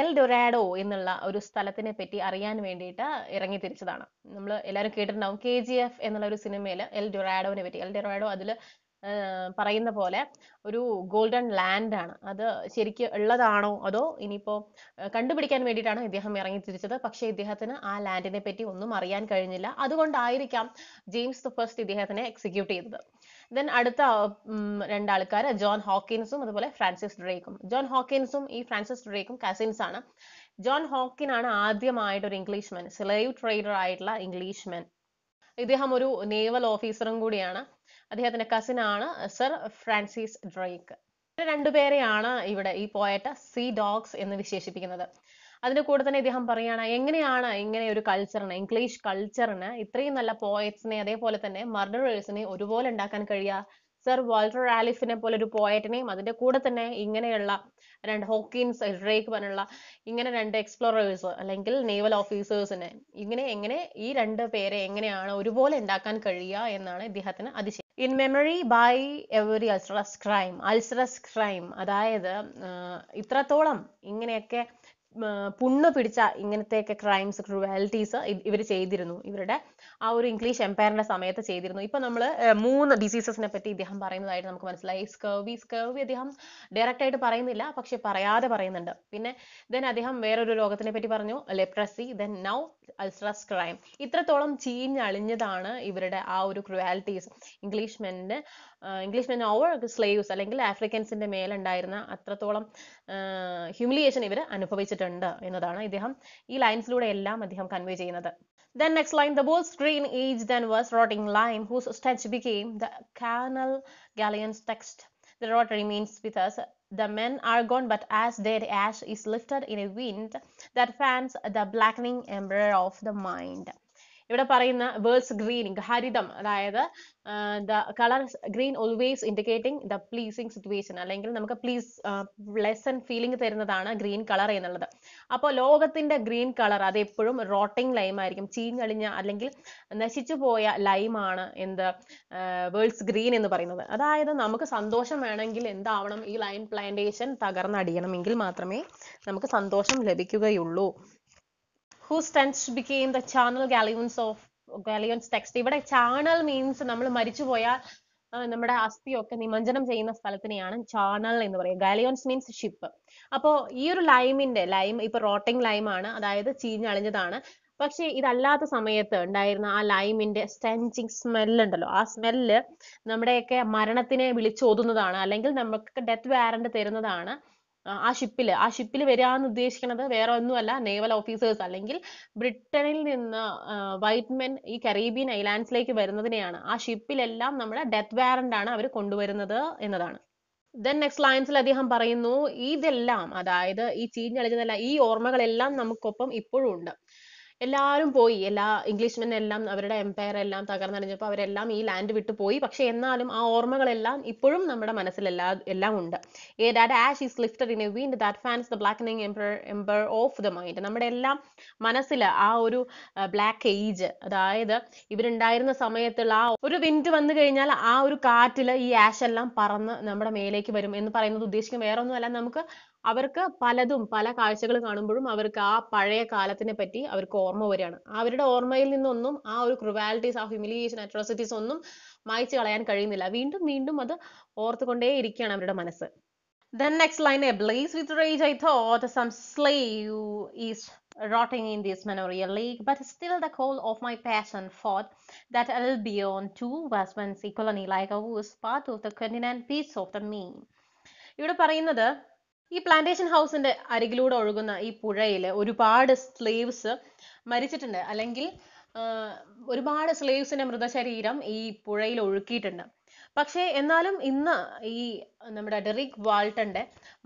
എൽ ഡൊറാഡോ എന്നുള്ള ഒരു സ്ഥലത്തിനെ പറ്റി അറിയാൻ വേണ്ടിയിട്ട് ഇറങ്ങി തിരിച്ചതാണ് നമ്മൾ എല്ലാവരും കേട്ടിട്ടുണ്ടാവും കെ ജി എഫ് എന്നുള്ള ഒരു സിനിമയിൽ എൽ ഡൊറാഡോനെ പറ്റി എൽ ഡൊറാഡോ അതിൽ പറയുന്ന പോലെ ഒരു ഗോൾഡൻ ലാൻഡ് ആണ് അത് ശരിക്ക് ഉള്ളതാണോ അതോ ഇനിയിപ്പോ കണ്ടുപിടിക്കാൻ വേണ്ടിയിട്ടാണ് ഇദ്ദേഹം ഇറങ്ങി തിരിച്ചത് പക്ഷേ ഇദ്ദേഹത്തിന് ആ ലാൻഡിനെ പറ്റി ഒന്നും അറിയാൻ കഴിഞ്ഞില്ല അതുകൊണ്ടായിരിക്കാം ജെയിംസ് ദ ഫസ്റ്റ് ഇദ്ദേഹത്തിനെ എക്സിക്യൂട്ട് ചെയ്തത് ദെൻ അടുത്ത രണ്ടാൾക്കാർ ജോൺ ഹോക്കിൻസും അതുപോലെ ഫ്രാൻസിസ് ഡ്രേക്കും ജോൺ ഹോക്കിൻസും ഈ ഫ്രാൻസിസ് ഡ്രേക്കും കസിൻസ് ആണ് ജോൺ ഹോക്കിൻ ആണ് ആദ്യമായിട്ട് ഒരു മാൻ സ്ലൈവ് ട്രേഡർ ആയിട്ടുള്ള മാൻ ഇദ്ദേഹം ഒരു നേവൽ ഓഫീസറും കൂടിയാണ് അദ്ദേഹത്തിന്റെ കസിൻ ആണ് സർ ഫ്രാൻസിസ് ഡ്രേക്ക് രണ്ടുപേരെയാണ് ഇവിടെ ഈ പോയറ്റ് സീ ഡോഗ്സ് എന്ന് വിശേഷിപ്പിക്കുന്നത് അതിന്റെ കൂടെ തന്നെ ഇദ്ദേഹം പറയുകയാണ് എങ്ങനെയാണ് ഇങ്ങനെ ഒരു കൾച്ചറിന് ഇംഗ്ലീഷ് കൾച്ചറിന് ഇത്രയും നല്ല പോയറ്റ്സിനെ അതേപോലെ തന്നെ മർഡറേഴ്സിനെ ഒരുപോലെ ഉണ്ടാക്കാൻ കഴിയുക സർ വാൾട്ടർ റാലിഫിനെ പോലെ ഒരു പോയറ്റിനെയും അതിന്റെ കൂടെ തന്നെ ഇങ്ങനെയുള്ള രണ്ട് ഹോക്കിൻസ് ഡ്രേക്ക് പോലുള്ള ഇങ്ങനെ രണ്ട് എക്സ്പ്ലോറേഴ്സ് അല്ലെങ്കിൽ നേവൽ ഓഫീസേഴ്സിനെ ഇങ്ങനെ എങ്ങനെ ഈ രണ്ട് പേരെ എങ്ങനെയാണ് ഒരുപോലെ ഉണ്ടാക്കാൻ കഴിയുക എന്നാണ് ഇദ്ദേഹത്തിന് അതിശയം in memory by every ulcerous crime ulcerous crime അതായത് ഇത്രത്തോളം ഇങ്ങനെയൊക്കെ പുണ്ണ് പിടിച്ച ഇങ്ങനത്തെയൊക്കെ ക്രൈംസ് ക്രൂവാലിറ്റീസ് ഇവർ ചെയ്തിരുന്നു ഇവരുടെ ആ ഒരു ഇംഗ്ലീഷ് എംപയറിന്റെ സമയത്ത് ചെയ്തിരുന്നു ഇപ്പൊ നമ്മൾ മൂന്ന് ഡിസീസസിനെ പറ്റി ഇദ്ദേഹം പറയുന്നതായിട്ട് നമുക്ക് മനസ്സിലായി സ്കർവി സ്കർവി അദ്ദേഹം ഡയറക്റ്റ് ആയിട്ട് പറയുന്നില്ല പക്ഷെ പറയാതെ പറയുന്നുണ്ട് പിന്നെ ദെൻ അദ്ദേഹം വേറൊരു രോഗത്തിനെ പറ്റി പറഞ്ഞു leprosy then now ulcerous crime ഇത്രത്തോളം ചീഞ്ഞളിഞ്ഞതാണ് ഇവരുടെ ആ ഒരു ക്രുവാലിറ്റീസ് ഇംഗ്ലീഷ് മെന്നിന് ഇംഗ്ലീഷ് മെൻ ഓവർ സ്ലേവ്സ് അല്ലെങ്കിൽ ആഫ്രിക്കൻസിന്റെ മേലുണ്ടായിരുന്ന അത്രത്തോളം ഹ്യൂമിലിയേഷൻ ഇവർ അനുഭവിച്ചിട്ടുണ്ട് ചെയ്തിട്ടുണ്ട് Then next line, the bull's green age then was rotting lime, whose stench became the canal galleon's text. The rot remains with us. The men are gone, but as dead ash is lifted in a wind that fans the blackening ember of the mind. ഇവിടെ പറയുന്ന verse greening ഹരിതം അതായത് the colour green always indicating the pleasing situation അല്ലെങ്കിൽ നമുക്ക് please pleasant feeling തരുന്നതാണ് green colour എന്നുള്ളത് അപ്പോൾ ലോകത്തിന്റെ ഗ്രീൻ കളർ അത് എപ്പോഴും റോട്ടിംഗ് ലൈം ആയിരിക്കും ചീഞ്ഞളിഞ്ഞ അല്ലെങ്കിൽ നശിച്ചു പോയ ലൈമാണ് എന്ത് വേൾഡ്സ് ഗ്രീൻ എന്ന് പറയുന്നത് അതായത് നമുക്ക് സന്തോഷം വേണമെങ്കിൽ എന്താവണം ഈ ലൈം പ്ലാന്റേഷൻ തകർന്നടിയണമെങ്കിൽ മാത്രമേ നമുക്ക് സന്തോഷം ലഭിക്കുകയുള്ളൂ whose stench became the channel galleons of galleons text ഇവിടെ ചാനൽ മീൻസ് നമ്മൾ പോയാൽ നമ്മുടെ അസ്ഥിയൊക്കെ നിമഞ്ജനം ചെയ്യുന്ന സ്ഥലത്തിനെയാണ് ചാണൽ എന്ന് പറയുക ഗാലിയോൺസ് മീൻസ് ഷിപ്പ് അപ്പോൾ ഈ ഒരു ലൈമിന്റെ ലൈം ഇപ്പൊ റോട്ടിംഗ് ലൈം ആണ് അതായത് ചീഞ്ഞളിഞ്ഞതാണ് പക്ഷേ ഇതല്ലാത്ത സമയത്ത് ഉണ്ടായിരുന്ന ആ ലൈമിന്റെ സ്റ്റെഞ്ചിങ് സ്മെല്ല് ഉണ്ടല്ലോ ആ സ്മെല്ല് നമ്മുടെയൊക്കെ മരണത്തിനെ വിളിച്ചോതുന്നതാണ് അല്ലെങ്കിൽ നമുക്ക് ഡെത്ത് വാരന്റ് തരുന്നതാണ് ആ ഷിപ്പിൽ ആ ഷിപ്പിൽ വരാന്ന് ഉദ്ദേശിക്കുന്നത് വേറെ ഒന്നുമല്ല നേവൽ ഓഫീസേഴ്സ് അല്ലെങ്കിൽ ബ്രിട്ടനിൽ നിന്ന് വൈറ്റ് മെൻ ഈ കരീബിയൻ ഐലാൻഡ്സിലേക്ക് വരുന്നതിനെയാണ് ആ ഷിപ്പിലെല്ലാം നമ്മുടെ ഡെത്ത് വാറന്റ് ആണ് അവർ കൊണ്ടുവരുന്നത് എന്നതാണ് ദെൻ നെക്സ്റ്റ് ൽ അദ്ദേഹം പറയുന്നു ഇതെല്ലാം അതായത് ഈ ചീഞ്ഞളിച്ചതെല്ലാം ഈ ഓർമ്മകളെല്ലാം നമുക്കൊപ്പം ഇപ്പോഴും ഉണ്ട് എല്ലാവരും പോയി എല്ലാ എല്ലാം അവരുടെ എംപയർ എല്ലാം തകർന്നടിഞ്ഞപ്പോൾ അവരെല്ലാം ഈ ലാൻഡ് വിട്ടു പോയി പക്ഷെ എന്നാലും ആ ഓർമ്മകളെല്ലാം ഇപ്പോഴും നമ്മുടെ മനസ്സിൽ എല്ലാ എല്ലാം ഉണ്ട് a that ash is lifted in a wind that fans the നിങ് ember ember of the mind നമ്മുടെ എല്ലാം മനസ്സിൽ ആ ഒരു ബ്ലാക്ക് ഏജ് അതായത് ഇവരുണ്ടായിരുന്ന സമയത്തുള്ള ആ ഒരു വിൻഡ് വന്നു കഴിഞ്ഞാൽ ആ ഒരു കാറ്റിൽ ഈ ആഷ് എല്ലാം പറന്ന് നമ്മുടെ മേലേക്ക് വരും എന്ന് പറയുന്നത് ഉദ്ദേശിക്കും വേറെ ഒന്നുമല്ല നമുക്ക് അവർക്ക് പലതും പല കാഴ്ചകൾ കാണുമ്പോഴും അവർക്ക് ആ പഴയ കാലത്തിനെ പറ്റി അവർക്ക് ഓർമ്മ വരികയാണ് അവരുടെ ഓർമ്മയിൽ നിന്നൊന്നും ആ ഒരു ക്രുവാലിറ്റീസ് ആ ഹ്യൂമിലിയേഷൻ അട്രോസിറ്റീസ് ഒന്നും മായ്ച്ചു കളയാൻ കഴിയുന്നില്ല വീണ്ടും വീണ്ടും അത് ഓർത്തുകൊണ്ടേ ഇരിക്കുകയാണ് അവരുടെ മനസ്സ് Then next line, ablaze with rage, I thought some slave is rotting in this manorial lake, but still the coal of my passion fought that Albion too was once a colony like ours, part of the continent, piece of the main. ഇവിടെ പറയുന്നത് ഈ plantation ഹൗസിന്റെ അരികിലൂടെ ഒഴുകുന്ന ഈ പുഴയിൽ ഒരുപാട് slaves മരിച്ചിട്ടുണ്ട് അല്ലെങ്കിൽ ഒരുപാട് സ്ലേവ്സിന്റെ മൃതശരീരം ഈ പുഴയിൽ ഒഴുക്കിയിട്ടുണ്ട് പക്ഷേ എന്നാലും ഇന്ന് ഈ നമ്മുടെ ഡെറിക് വാൾട്ടന്റെ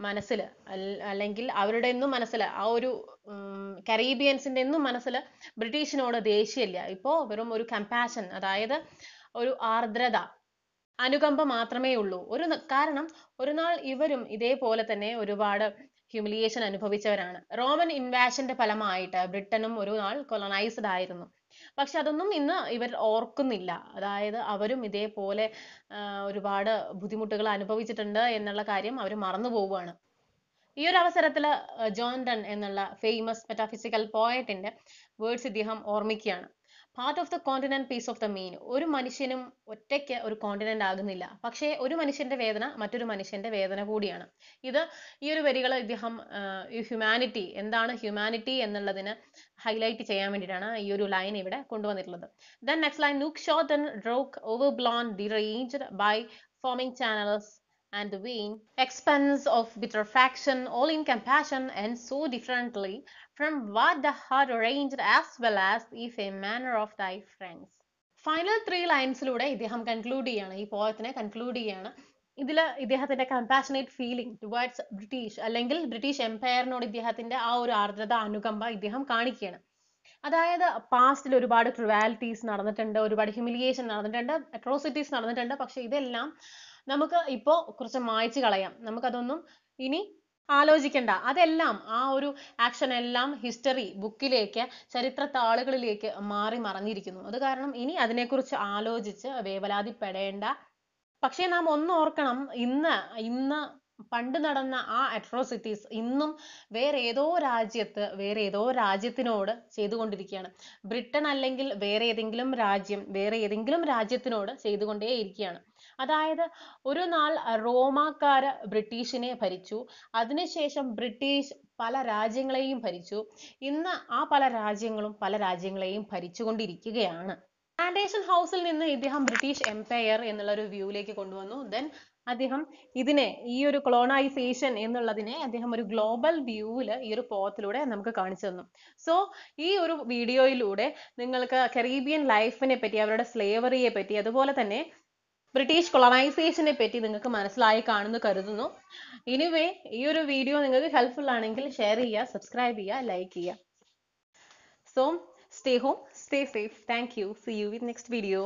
മനസ്സിൽ അല്ലെങ്കിൽ അവരുടെ എന്നും മനസ്സിൽ ആ ഒരു കരീബിയൻസിന്റെ എന്നും മനസ്സിൽ ബ്രിട്ടീഷിനോട് ദേഷ്യമില്ല ഇപ്പോൾ വെറും ഒരു കമ്പാഷൻ അതായത് ഒരു ആർദ്രത അനുകമ്പ മാത്രമേ ഉള്ളൂ ഒരു കാരണം ഒരു നാൾ ഇവരും ഇതേപോലെ തന്നെ ഒരുപാട് ഹ്യൂമിലിയേഷൻ അനുഭവിച്ചവരാണ് റോമൻ ഇൻവാഷന്റെ ഫലമായിട്ട് ബ്രിട്ടനും ഒരു നാൾ കൊളനൈസ്ഡ് ആയിരുന്നു പക്ഷെ അതൊന്നും ഇന്ന് ഇവർ ഓർക്കുന്നില്ല അതായത് അവരും ഇതേപോലെ ഒരുപാട് ബുദ്ധിമുട്ടുകൾ അനുഭവിച്ചിട്ടുണ്ട് എന്നുള്ള കാര്യം അവർ മറന്നു പോവുകയാണ് ഈ ഒരു അവസരത്തിൽ ജോൺ ഡൺ എന്നുള്ള ഫേമസ് മെറ്റാഫിസിക്കൽ പോയറ്റിന്റെ വേർഡ്സ് ഇദ്ദേഹം ഓർമ്മിക്കുകയാണ് part of the continent piece of the main ഒരു മനുഷ്യനും ഒറ്റയ്ക്ക് ഒരു കോണ്ടിനെന്റ് ആകുന്നില്ല പക്ഷേ ഒരു മനുഷ്യന്റെ വേദന മറ്റൊരു മനുഷ്യന്റെ വേദന കൂടിയാണ് ഇത് ഈ ഒരു വരികൾ ഇദ്ദേഹം ഹ്യൂമാനിറ്റി എന്താണ് ഹ്യൂമാനിറ്റി എന്നുള്ളതിന് ഹൈലൈറ്റ് ചെയ്യാൻ വേണ്ടിയിട്ടാണ് ഈ ഒരു ലൈൻ ഇവിടെ കൊണ്ടുവന്നിട്ടുള്ളത് then next line nook shotten rook over blown range by foaming channels and the expense of of bitter faction all in compassion and so differently from what the heart arranged as well as if a manner of thy friends. Final three ലൈൻസിലൂടെ ഇദ്ദേഹം conclude ചെയ്യാണ് ഈ പോയത്തിനെ conclude ചെയ്യാണ് ഇതിൽ ഇദ്ദേഹത്തിന്റെ compassionate feeling towards British അല്ലെങ്കിൽ British എംപയറിനോട് ഇദ്ദേഹത്തിന്റെ ആ ഒരു ആർദ്രത അനുകമ്പ ഇദ്ദേഹം കാണിക്കുകയാണ് അതായത് പാസ്റ്റിൽ ഒരുപാട് ക്രുവാലിറ്റീസ് നടന്നിട്ടുണ്ട് ഒരുപാട് ഹ്യൂമിലിയേഷൻ നടന്നിട്ടുണ്ട് അട്രോസിറ്റീസ് നടന്നിട്ടുണ്ട് പക്ഷെ ഇതെല്ലാം നമുക്ക് ഇപ്പോൾ കുറച്ച് മായ്ച്ചു കളയാം നമുക്കതൊന്നും ഇനി ആലോചിക്കണ്ട അതെല്ലാം ആ ഒരു ആക്ഷൻ എല്ലാം ഹിസ്റ്ററി ബുക്കിലേക്ക് ചരിത്ര താളുകളിലേക്ക് മാറി മറഞ്ഞിരിക്കുന്നു അത് കാരണം ഇനി അതിനെക്കുറിച്ച് ആലോചിച്ച് വേവലാതിപ്പെടേണ്ട പക്ഷേ നാം ഒന്ന് ഓർക്കണം ഇന്ന് ഇന്ന് പണ്ട് നടന്ന ആ അട്രോസിറ്റീസ് ഇന്നും വേറെ ഏതോ രാജ്യത്ത് വേറെ ഏതോ രാജ്യത്തിനോട് ചെയ്തുകൊണ്ടിരിക്കുകയാണ് ബ്രിട്ടൻ അല്ലെങ്കിൽ വേറെ ഏതെങ്കിലും രാജ്യം വേറെ ഏതെങ്കിലും രാജ്യത്തിനോട് ചെയ്തുകൊണ്ടേയിരിക്കുകയാണ് അതായത് ഒരു നാൾ റോമാക്കാര് ബ്രിട്ടീഷിനെ ഭരിച്ചു അതിനുശേഷം ബ്രിട്ടീഷ് പല രാജ്യങ്ങളെയും ഭരിച്ചു ഇന്ന് ആ പല രാജ്യങ്ങളും പല രാജ്യങ്ങളെയും ഭരിച്ചുകൊണ്ടിരിക്കുകയാണ് പ്ലാന്റേഷൻ ഹൗസിൽ നിന്ന് ഇദ്ദേഹം ബ്രിട്ടീഷ് എംപയർ എന്നുള്ള ഒരു വ്യൂവിലേക്ക് കൊണ്ടുവന്നു ദെൻ അദ്ദേഹം ഇതിനെ ഈ ഒരു കൊളോണൈസേഷൻ എന്നുള്ളതിനെ അദ്ദേഹം ഒരു ഗ്ലോബൽ വ്യൂവിൽ ഈ ഒരു പോത്തിലൂടെ നമുക്ക് കാണിച്ചു തന്നു സോ ഈ ഒരു വീഡിയോയിലൂടെ നിങ്ങൾക്ക് കരീബിയൻ ലൈഫിനെ പറ്റി അവരുടെ സ്ലേവറിയെ പറ്റി അതുപോലെ തന്നെ ബ്രിട്ടീഷ് കൊളനൈസേഷനെ പറ്റി നിങ്ങൾക്ക് മനസ്സിലായി കാണുന്നു കരുതുന്നു ഇനിവേ ഈ ഒരു വീഡിയോ നിങ്ങൾക്ക് ഹെൽപ്ഫുൾ ആണെങ്കിൽ ഷെയർ ചെയ്യുക സബ്സ്ക്രൈബ് ചെയ്യുക ലൈക്ക് ചെയ്യുക so stay home stay safe thank you see you with next video